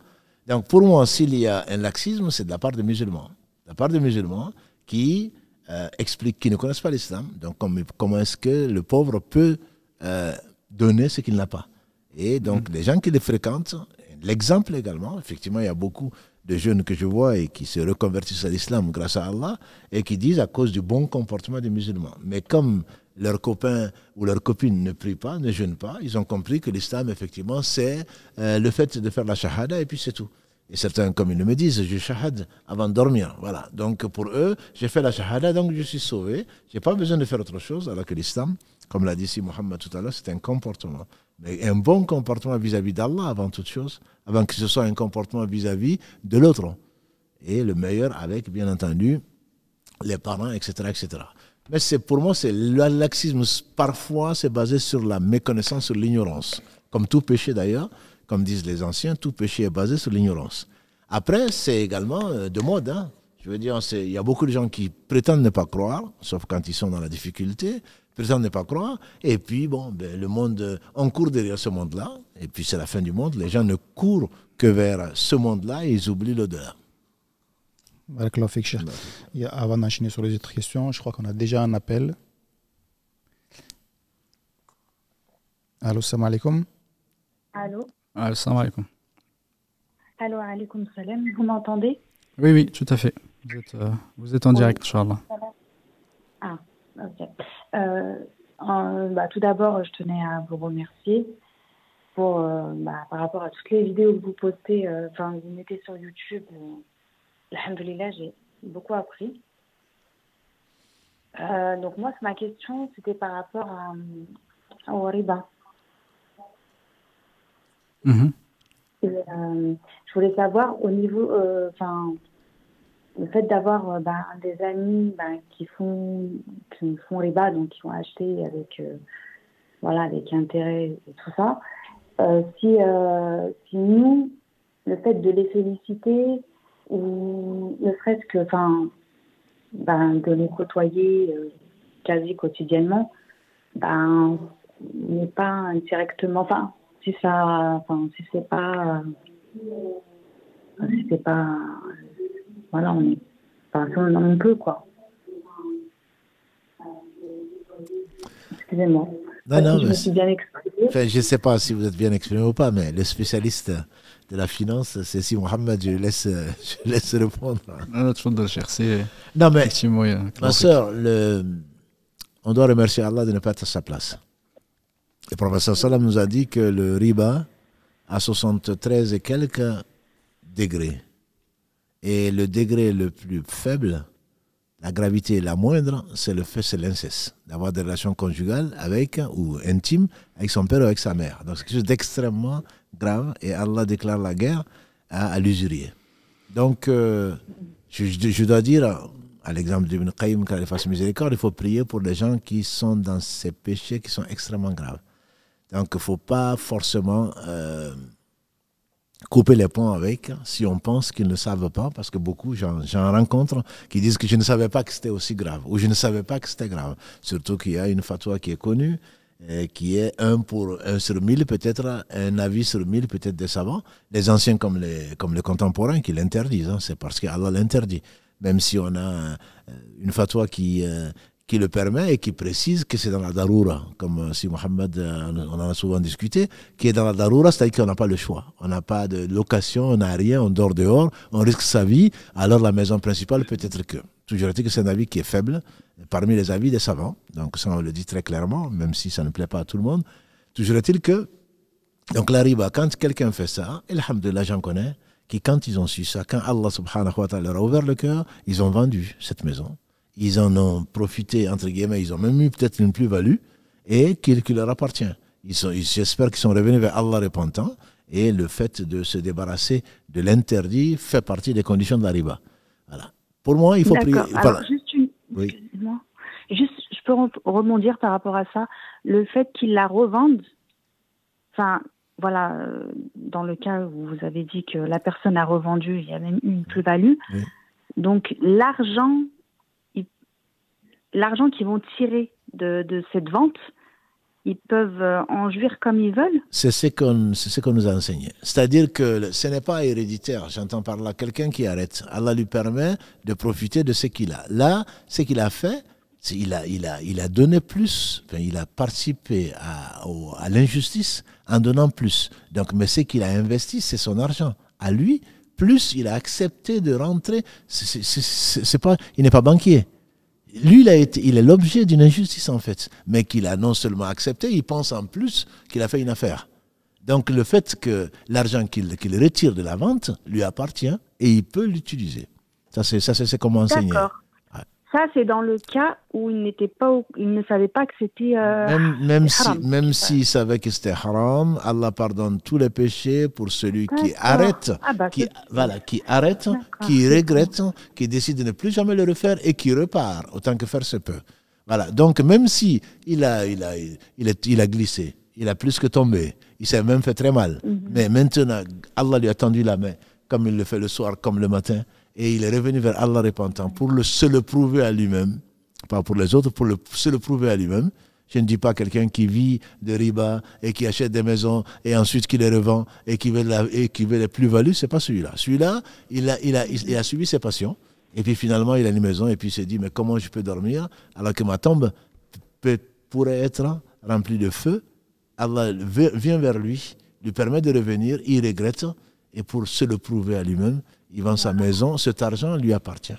Donc pour moi, s'il y a un laxisme, c'est de la part des musulmans. De la part des musulmans qui explique expliquent qu'ils ne connaissent pas l'islam. Donc comment, est-ce que le pauvre peut euh, donner ce qu'il n'a pas et donc, les mm. gens qui les fréquentent, l'exemple également, effectivement, il y a beaucoup de jeunes que je vois et qui se reconvertissent à l'islam grâce à Allah et qui disent à cause du bon comportement des musulmans. Mais comme leurs copains ou leurs copines ne prient pas, ne jeûnent pas, ils ont compris que l'islam, effectivement, c'est euh, le fait de faire la shahada et puis c'est tout. Et certains, comme ils me disent, je shahad avant de dormir. Voilà. Donc pour eux, j'ai fait la shahada, donc je suis sauvé. Je n'ai pas besoin de faire autre chose, alors que l'islam, comme l'a dit si Mohammed tout à l'heure, c'est un comportement mais un bon comportement vis-à-vis d'Allah avant toute chose, avant que ce soit un comportement vis-à-vis de l'autre. Et le meilleur avec, bien entendu, les parents, etc. etc. Mais c'est pour moi, c'est le laxisme. Parfois, c'est basé sur la méconnaissance, sur l'ignorance. Comme tout péché d'ailleurs, comme disent les anciens, tout péché est basé sur l'ignorance. Après, c'est également euh, de mode. Hein. Je veux dire, il y a beaucoup de gens qui prétendent ne pas croire, sauf quand ils sont dans la difficulté, personne n'est pas croit. Et puis, bon, ben, le monde, on court derrière ce monde-là, et puis c'est la fin du monde. Les gens ne courent que vers ce monde-là et ils oublient l'odeur' Avant d'enchaîner sur les autres questions, je crois qu'on a déjà un appel. Allô, salam alaikum. Allô. Allô, salam alaikum. Allô, alaikum salam. Vous m'entendez Oui, oui, tout à fait. Vous êtes, euh, vous êtes en direct, Inch'Allah. Ah. Euh, bah, tout d'abord, je tenais à vous remercier pour, euh, bah, par rapport à toutes les vidéos que vous postez, euh, enfin, vous mettez sur YouTube. Alhamdoulilah, j'ai beaucoup appris. donc, moi, ma question, c'était par rapport à, au riba. Mm-hmm. je voulais savoir au niveau, enfin, le fait d'avoir euh, ben, des amis ben, qui font qui font bas donc qui ont acheté avec euh, voilà avec intérêt et tout ça euh, si euh, si nous le fait de les féliciter ou ne serait-ce que enfin ben, de les côtoyer euh, quasi quotidiennement ben n'est pas directement enfin si ça enfin si c'est pas si c'est pas voilà, on est. Enfin, on peut, quoi. Excusez-moi. Non, non, mais je ne sais pas si vous êtes bien exprimé ou pas, mais le spécialiste de la finance, c'est si Mohamed, je laisse, je laisse répondre. Non, mais, ma soeur, le, on doit remercier Allah de ne pas être à sa place. Le professeur Salam nous a dit que le riba, à 73 et quelques degrés, et le degré le plus faible, la gravité la moindre, c'est le fait, c'est l'inceste. D'avoir des relations conjugales avec, ou intimes, avec son père ou avec sa mère. Donc c'est quelque chose d'extrêmement grave et Allah déclare la guerre à, l'usurier. Donc, euh, je, dois dire, à l'exemple d'Ibn Qayyim, qu'il fasse miséricorde, il faut prier pour les gens qui sont dans ces péchés qui sont extrêmement graves. Donc, il ne faut pas forcément euh, couper les ponts avec si on pense qu'ils ne savent pas, parce que beaucoup, j'en rencontre, qui disent que je ne savais pas que c'était aussi grave, ou je ne savais pas que c'était grave. Surtout qu'il y a une fatwa qui est connue, et euh, qui est un, pour, un sur mille, peut-être un avis sur mille, peut-être des savants, les anciens comme les, comme les contemporains qui l'interdisent. Hein, c'est parce qu'Allah l'interdit. Même si on a euh, une fatwa qui, euh, qui le permet et qui précise que c'est dans la daroura, comme euh, si Mohamed, euh, on en a souvent discuté, qui est dans la daroura, c'est-à-dire qu'on n'a pas le choix. On n'a pas de location, on n'a rien, on dort dehors, on risque sa vie, alors la maison principale peut être que. Toujours est il que c'est un avis qui est faible parmi les avis des savants, donc ça on le dit très clairement, même si ça ne plaît pas à tout le monde. Toujours est-il que, donc la quand quelqu'un fait ça, alhamdoulilah, j'en connais, qui quand ils ont su ça, quand Allah subhanahu wa ta'ala leur a ouvert le cœur, ils ont vendu cette maison ils en ont profité, entre guillemets, ils ont même eu peut-être une plus-value et qu'il qui leur appartient. Ils sont, j'espère qu'ils sont revenus vers Allah repentant et le fait de se débarrasser de l'interdit fait partie des conditions de la riba. Voilà. Pour moi, il faut prier. Voilà. Juste une... oui. Juste, je peux remondir par rapport à ça. Le fait qu'ils la revendent, enfin, voilà, euh, dans le cas où vous avez dit que la personne a revendu, il y a même une plus-value. Donc l'argent l'argent qu'ils vont tirer de, cette vente, ils peuvent euh, en jouir comme ils veulent C'est ce qu'on nous a enseigné. C'est-à-dire que ce n'est pas héréditaire. J'entends par là quelqu'un qui arrête. Allah lui permet de profiter de ce qu'il a. Là, ce qu'il a fait, il a, a, donné plus, il a participé à, l'injustice en donnant plus. Donc, mais ce qu'il a investi, c'est son argent. À lui, plus il a accepté de rentrer. C'est pas, il n'est pas banquier lui, il été, il est l'objet d'une injustice en fait, mais qu'il a non seulement accepté, il pense en plus qu'il a fait une affaire. Donc le fait que l'argent qu'il retire de la vente lui appartient et il peut l'utiliser. Ça c'est ça c'est comment enseigner. Ça, c'est dans le cas où il, n'était pas, il ne savait pas que c'était. Euh, même, s'il si, même si savait que c'était haram, Allah pardonne tous les péchés pour celui qui arrête, ah bah, qui, voilà, qui arrête, qui regrette, qui décide de ne plus jamais le refaire et qui repart autant que faire se peut. Voilà. Donc, même si il a, il a, il, il a glissé, il a plus que tombé, il s'est même fait très mal. Mhm. Mais maintenant, Allah lui a tendu la main, comme il le fait le soir, comme le matin et il est revenu vers Allah repentant pour se le prouver à lui-même, pas pour les autres, pour se le prouver à lui-même. Je ne dis pas quelqu'un qui vit de riba et qui achète des maisons et ensuite qui les revend et qui veut, les plus-values, c'est pas celui-là. Celui-là, il a, il, a, subi ses passions et puis finalement il a une maison et puis il s'est dit mais comment je peux dormir alors que ma tombe pourrait être remplie de feu. Allah vient vers lui, lui permet de revenir, il regrette et pour se le prouver à lui-même, il vend sa maison, cet argent lui appartient.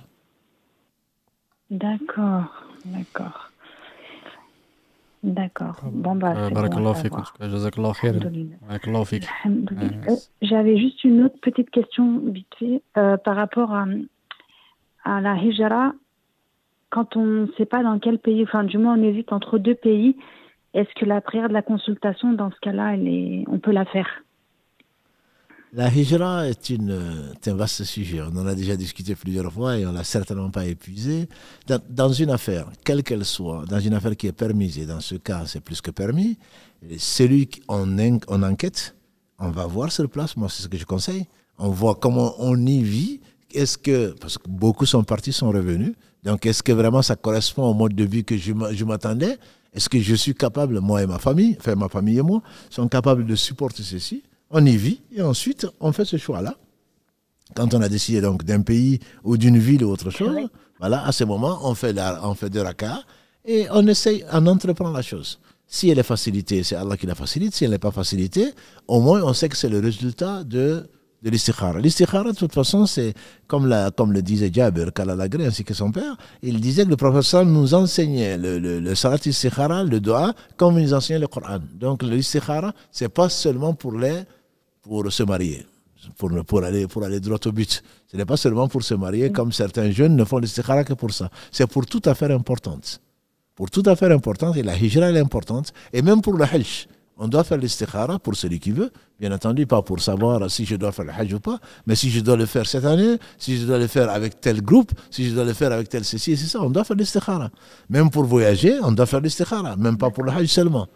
D'accord, d'accord. D'accord. Euh, bon, bah, euh, J'avais juste une autre petite question vite euh, par rapport à, à la hijra. Quand on ne sait pas dans quel pays, enfin, du moins, on hésite entre deux pays, est-ce que la prière de la consultation, dans ce cas-là, on peut la faire la hijra est, une, un vaste sujet. On en a déjà discuté plusieurs fois et on l'a certainement pas épuisé. Dans, une affaire, quelle qu'elle soit, dans une affaire qui est permise, et dans ce cas, c'est plus que permis, celui qu'on en enquête, on va voir sur place, moi c'est ce que je conseille, on voit comment on y vit, est-ce que, parce que beaucoup sont partis, sont revenus, donc est-ce que vraiment ça correspond au mode de vie que je m'attendais Est-ce que je suis capable, moi et ma famille, enfin ma famille et moi, sont capables de supporter ceci on y vit et ensuite on fait ce choix-là. Quand on a décidé donc d'un pays ou d'une ville ou autre chose, voilà, à ce moment, on fait, on fait de raka et on essaye, on entreprend la chose. Si elle est facilitée, c'est Allah qui la facilite. Si elle n'est pas facilitée, au moins on sait que c'est le résultat de, de l'istikhara. L'istikhara, de toute façon, c'est comme, la, comme le disait Jabir Kalalagré ainsi que son père, il disait que le professeur nous enseignait le, le, le salat le doha, comme il nous enseignait le Coran. Donc l'istikhara, c'est pas seulement pour les pour se marier, pour, pour, aller, pour aller droit au but. Ce n'est pas seulement pour se marier, mm. comme certains jeunes ne font l'istikhara que pour ça. C'est pour toute affaire importante. Pour toute affaire importante, et la hijra est importante, et même pour le hajj. On doit faire l'istikhara pour celui qui veut, bien entendu, pas pour savoir si je dois faire le hajj ou pas, mais si je dois le faire cette année, si je dois le faire avec tel groupe, si je dois le faire avec tel ceci, c'est ça, on doit faire l'istikhara. Même pour voyager, on doit faire l'istikhara, même pas pour le hajj seulement.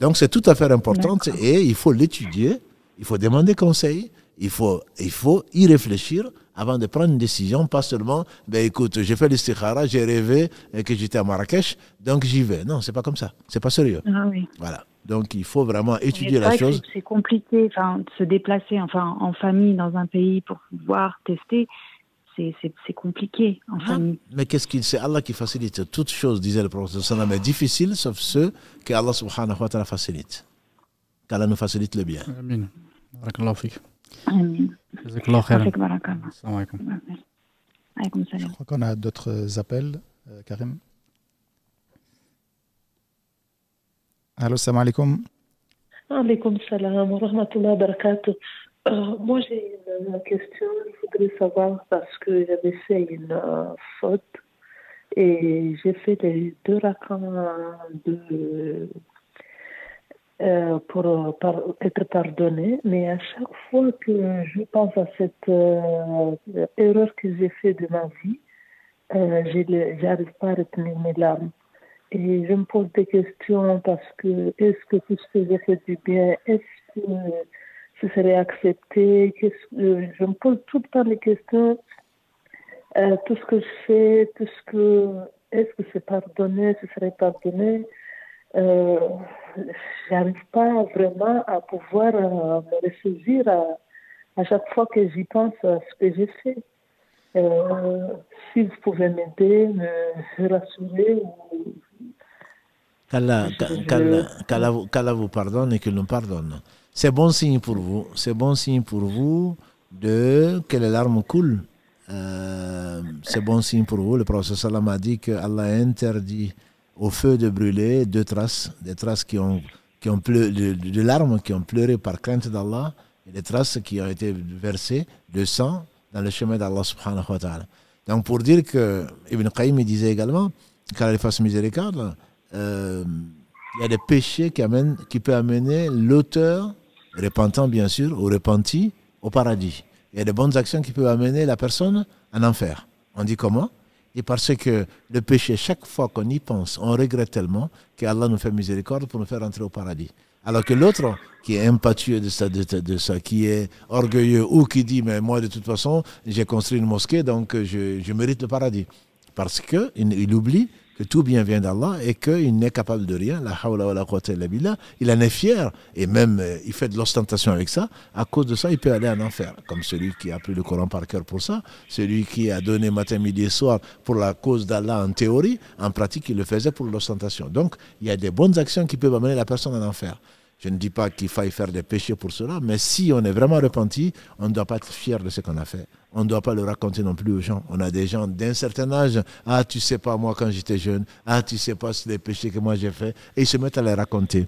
Donc c'est tout à fait importante et il faut l'étudier il faut demander conseil, il faut, il faut y réfléchir avant de prendre une décision, pas seulement, ben écoute, j'ai fait l'istikhara, j'ai rêvé euh, que j'étais à Marrakech, donc j'y vais. Non, c'est pas comme ça, c'est pas sérieux. Ah voilà. Donc il faut vraiment étudier la chose. C'est compliqué, enfin, de se déplacer, enfin, en famille dans un pays pour pouvoir tester. C'est compliqué en ah, famille. Mais qu'est-ce qu'il c'est Allah qui facilite toutes choses, disait le prophète sallam, difficile sauf ceux que Allah subhanahu wa ta'ala facilite. Qu'Allah nous facilite le bien. Amen. بارك الله فيك امين جزاك الله خيرا فيك بارك الله السلام عليكم Je crois qu'on a d'autres appels, Karim. Allô, salam alaikum. Alaikum salam wa rahmatullah wa barakatuh. Euh, moi, j'ai une, question. Je voudrais savoir parce que j'avais fait une faute et j'ai fait les deux racans de euh, pour euh, être pardonné, mais à chaque fois que je pense à cette euh, erreur que j'ai faite de ma vie, euh, je pas à retenir mes larmes. Et je me pose des questions parce que est-ce que tout ce que j'ai fait du bien, est-ce que ce serait accepté que, Je me pose tout le temps questions. tout ce que je fais, tout ce que est-ce que c'est pardonné, ce serait pardonné je euh, j'arrive pas vraiment à pouvoir euh, me ressaisir à, chaque fois que j'y pense à ce que j'ai fait. Euh, si vous pouvez m'aider, me rassurer. Qu'Allah vous pardonne et qu'il nous pardonne. C'est bon signe pour vous. C'est bon signe pour vous de que les larmes coulent. Euh, c'est bon signe pour vous. Le prophète Salam a dit que Allah interdit au feu de brûler deux traces, des traces qui ont, qui ont pleu, de, larmes qui ont pleuré par crainte d'Allah, et des traces qui ont été versées de sang dans le chemin d'Allah subhanahu wa ta'ala. Donc pour dire que Ibn Qayyim disait également, car il fasse miséricorde, euh, il y a des péchés qui, amènent, qui peuvent amener l'auteur, repentant bien sûr, ou repenti, au paradis. Il y a des bonnes actions qui peuvent amener la personne en enfer. On dit comment et parce que le péché, chaque fois qu'on y pense, on regrette tellement qu'Allah nous fait miséricorde pour nous faire entrer au paradis. Alors que l'autre, qui est impatueux de ça, ça, qui est orgueilleux ou qui dit, mais moi de toute façon, j'ai construit une mosquée, donc je, mérite le paradis. Parce qu'il il oublie que tout bien vient d'Allah et qu'il n'est capable de rien. La hawla la Il en est fier et même euh, il fait de l'ostentation avec ça. À cause de ça, il peut aller en enfer. Comme celui qui a pris le Coran par cœur pour ça, celui qui a donné matin, midi et soir pour la cause d'Allah en théorie, en pratique, il le faisait pour l'ostentation. Donc, il y a des bonnes actions qui peuvent amener la personne en enfer. Je ne dis pas qu'il faille faire des péchés pour cela, mais si on est vraiment repenti, on ne doit pas être fier de ce qu'on a fait. On ne doit pas le raconter non plus aux gens. On a des gens d'un certain âge. Ah, tu sais pas, moi, quand j'étais jeune. Ah, tu sais pas les péchés que moi j'ai fait. Et ils se mettent à les raconter.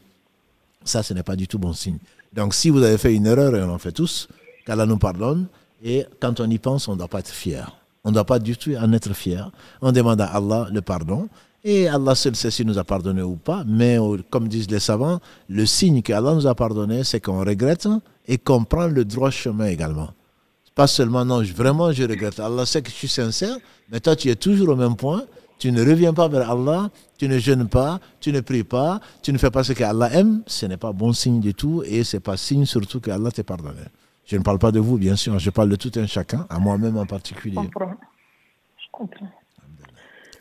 Ça, ce n'est pas du tout bon signe. Donc, si vous avez fait une erreur, et on en fait tous, qu'Allah nous pardonne. Et quand on y pense, on ne doit pas être fier. On ne doit pas du tout en être fier. On demande à Allah le pardon. Et Allah seul sait s'il nous a pardonné ou pas, mais euh, comme disent les savants, le signe qu'Allah nous a pardonné, c'est qu'on regrette et qu'on prend le droit chemin également. Pas seulement, non, vraiment je regrette. Allah sait que je suis sincère, mais toi tu es toujours au même point. Tu ne reviens pas vers Allah, tu ne jeûnes pas, tu ne pries pas, tu ne fais pas ce qu'Allah aime. Ce n'est pas bon signe du tout et ce n'est pas signe surtout qu'Allah t'est pardonné. Je ne parle pas de vous, bien sûr, je parle de tout un chacun, à moi-même en particulier. Je comprends.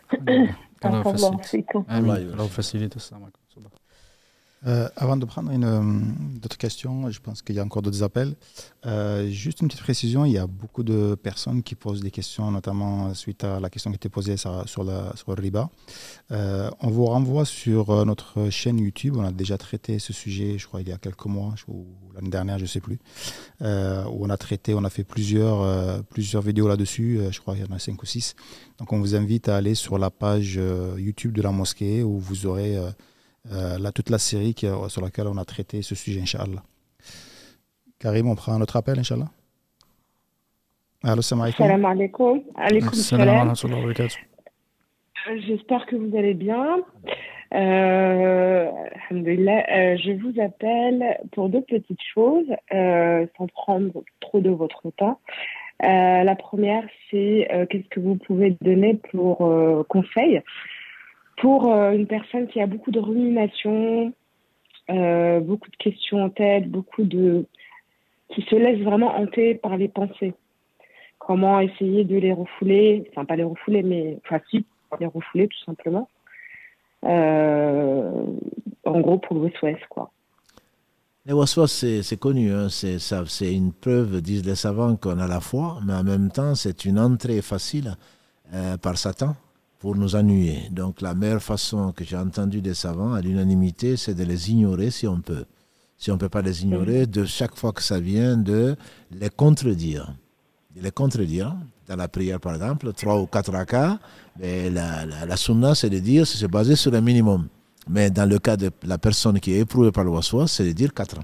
Je comprends. Para a favor, facilita. É, para facilitação. Euh, avant de prendre une euh, d'autres questions, je pense qu'il y a encore d'autres appels. Euh, juste une petite précision, il y a beaucoup de personnes qui posent des questions, notamment suite à la question qui était posée sur, la, sur le riba. on vous renvoie sur notre chaîne YouTube. On a déjà traité ce sujet, je crois, il y a quelques mois ou l'année dernière, je ne sais plus. où on a traité, on a fait plusieurs, plusieurs vidéos là-dessus. je crois qu'il y en a cinq ou six. Donc on vous invite à aller sur la page YouTube de la mosquée où vous aurez euh, toute la série euh, sur laquelle on a traité ce sujet, Inch'Allah. Karim, on prend un autre appel, Inch'Allah. Allô, salam alaikum. Salam alaikum. Euh, j'espère que vous allez bien. je vous appelle pour deux petites choses, sans prendre trop de votre temps. la première, c'est qu'est-ce que vous pouvez donner pour conseil pour euh, une personne qui a beaucoup de rumination, euh, beaucoup de questions en tête, beaucoup de. qui se laisse vraiment hanter par les pensées. Comment essayer de les refouler, enfin pas les refouler, mais facile, les refouler tout simplement. Euh, en gros, pour le West quoi. Les waswas, c'est connu, hein. c'est une preuve, disent les savants, qu'on a la foi, mais en même temps, c'est une entrée facile par Satan pour nous ennuyer. Donc la meilleure façon que j'ai entendu des savants à l'unanimité, c'est de les ignorer si on peut. Si on ne peut pas les ignorer, de chaque fois que ça vient, de les contredire. les contredire. Dans la prière, par exemple, trois ou quatre cas. mais la, la, la sunna, c'est de dire, c'est basé sur le minimum. Mais dans le cas de la personne qui est éprouvée par le waswa, c'est de dire quatre.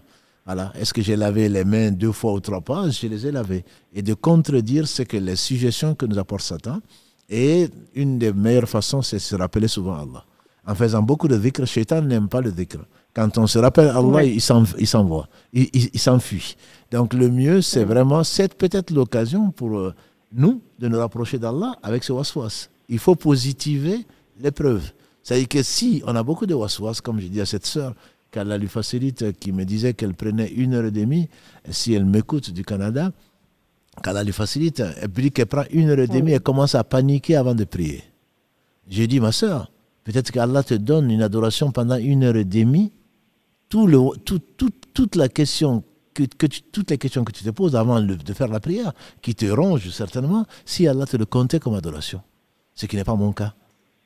Voilà. Est-ce que j'ai lavé les mains deux fois ou trois fois Je les ai lavées. Et de contredire ce que les suggestions que nous apporte Satan, et une des meilleures façons, c'est de se rappeler souvent Allah. En faisant beaucoup de dhikr, Shaitan n'aime pas le dhikr. Quand on se rappelle Allah, il s'envoie, il, il, il s'enfuit. Donc le mieux, c'est vraiment, c'est peut-être l'occasion pour euh, nous de nous rapprocher d'Allah avec ce waswas. Il faut positiver l'épreuve. C'est-à-dire que si on a beaucoup de waswas, comme je dis à cette sœur, qu'Allah lui facilite, qui me disait qu'elle prenait une heure et demie, si elle m'écoute du Canada, qu'Allah lui facilite. elle prie qu'elle prend une heure et demie et commence à paniquer avant de prier. J'ai dit, ma soeur, peut-être qu'Allah te donne une adoration pendant une heure et demie. Tout le, toute la question que, toutes les questions que tu te poses avant de faire la prière, qui te rongent certainement, si Allah te le comptait comme adoration. Ce qui n'est pas mon cas.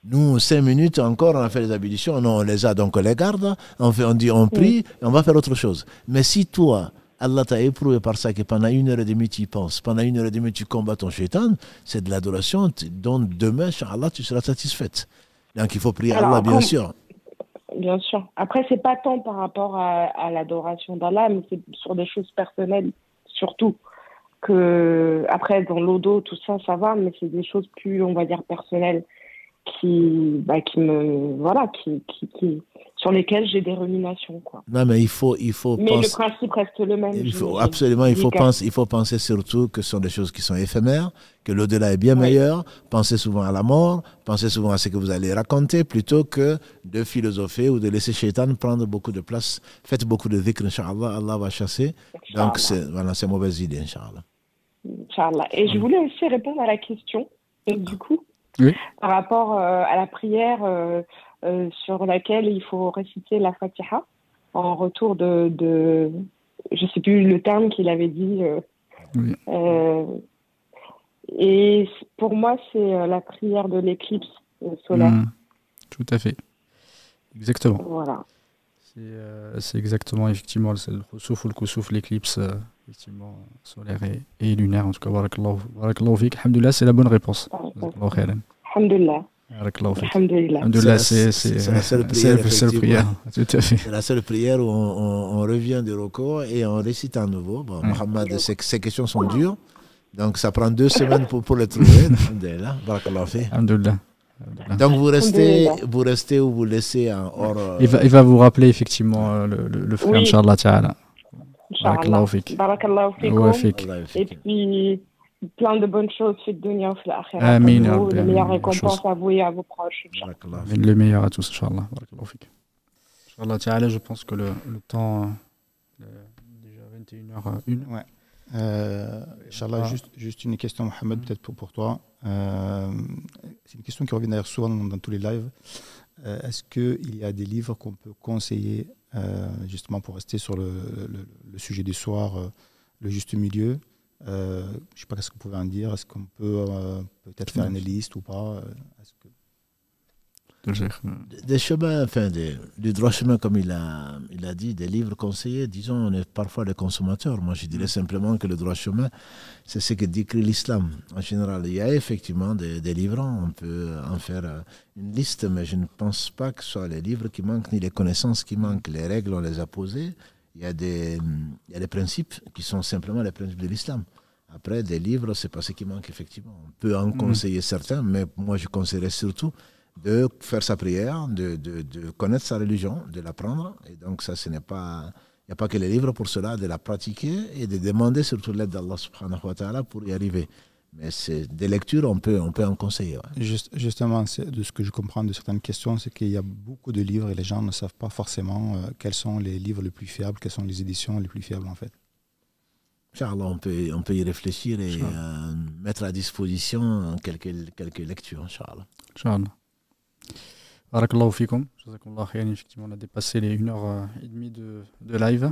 Nous, cinq minutes encore, on a fait les ablutions, non, on les a, donc on les garde, on, dit on prie, et on va faire autre chose. Mais si toi, Allah t'a éprouvé par ça que pendant une heure et demie tu y penses, pendant une heure et demie tu combats ton shaitan, c'est de l'adoration donc demain, Allah, tu seras satisfaite. Donc il faut prier Allah, bien sûr. Bien sûr. Après, c'est pas tant par rapport à, l'adoration d'Allah, mais c'est sur des choses personnelles surtout. Que, après, dans l'odo, tout ça, ça va, mais c'est des choses plus, on va dire, personnelles qui, bah, qui me. Voilà, qui, qui sur lesquels j'ai des ruminations. Quoi. Non, mais il faut, il faut mais le principe reste le même. Il faut, absolument, il faut, penser, il faut penser surtout que ce sont des choses qui sont éphémères, que l'au-delà est bien meilleur. Pensez souvent à la mort, pensez souvent à ce que vous allez raconter, plutôt que de philosopher ou de laisser Shaitan prendre beaucoup de place. Faites beaucoup de dhikr, Inch'Allah, Allah va chasser. Donc, c'est voilà, mauvaise idée, Inch'Allah. Inch'Allah. Et je mm. voulais aussi répondre à la question, et du coup, par rapport euh, à la prière... Euh, euh, sur laquelle il faut réciter la Fatiha en retour de, de je ne sais plus le terme qu'il avait dit. Euh, euh, et pour moi, c'est la prière de l'éclipse solaire. Mmh. tout à fait. Exactement. Voilà. C'est exactement, effectivement, le souffle, le souffle, l'éclipse solaire et, lunaire. En tout cas, barakallahu, barakallahu c'est la bonne réponse. Alhamdulillah. Ah, Alhamdulillah. C'est la seule prière. [laughs] c'est la seule prière où on, on, on revient du recours et on récite à nouveau. Bon, Mohamed, ces, questions sont dures. Donc, ça prend deux semaines pour, pour les trouver. [laughs] Alhamdulillah. Donc vous restez, vous restez ou vous laissez en hors. Euh, il, va, il va vous rappeler effectivement euh, le, le, frère, oui. Inch'Allah Ta'ala. Barakallahu fik. fik. Et puis, plein de bonnes choses fait de dunya ou la Amin. récompense à vous et à vos proches. Le meilleur à tous, Inch'Allah. Inch'Allah, Ta'ala, je pense que le, le temps est euh, déjà 21h01. Euh, ouais. Euh, Inch'Allah, juste, juste une question, Mohamed, mm. peut-être pour, toi. Euh, c'est une question qui revient d'ailleurs souvent dans, tous les lives. Est-ce qu'il y a des livres qu'on peut conseiller, justement pour rester sur le, le, le sujet du soir, le juste milieu euh, je ne sais pas ce que vous pouvez en dire. Est-ce qu'on peut euh, peut-être faire une liste ou pas euh, des, chemins, enfin, du droit chemin, comme il a, il a dit, des livres conseillés, disons, on est parfois des consommateurs. Moi, je dirais simplement que le droit chemin, c'est ce que décrit l'islam en général. Il y a effectivement des, des livres, on peut en faire une liste, mais je ne pense pas que ce soit les livres qui manquent, ni les connaissances qui manquent. Les règles, on les a posées il y, a des, y a des principes qui sont simplement les principes de l'islam. Après, des livres, c'est pas ce qui manque, effectivement. On peut en mm. conseiller certains, mais moi, je conseillerais surtout de faire sa prière, de, de, de connaître sa religion, de l'apprendre. Et donc, ça, ce n'est pas. Il n'y a pas que les livres pour cela, de la pratiquer et de demander surtout l'aide d'Allah subhanahu wa ta'ala pour y arriver. Mais c'est des lectures, on peut, on peut en conseiller. justement, de ce que je comprends de certaines questions, c'est qu'il y a beaucoup de livres et les gens ne savent pas forcément euh, quels sont les livres les plus fiables, quelles sont les éditions les plus fiables en fait. Charles, on peut, on peut y réfléchir et euh, mettre à disposition quelques, quelques lectures, hein, Charles. Charles. Barakallahu fikum. effectivement, on a dépassé les 1h30 euh, de, de live.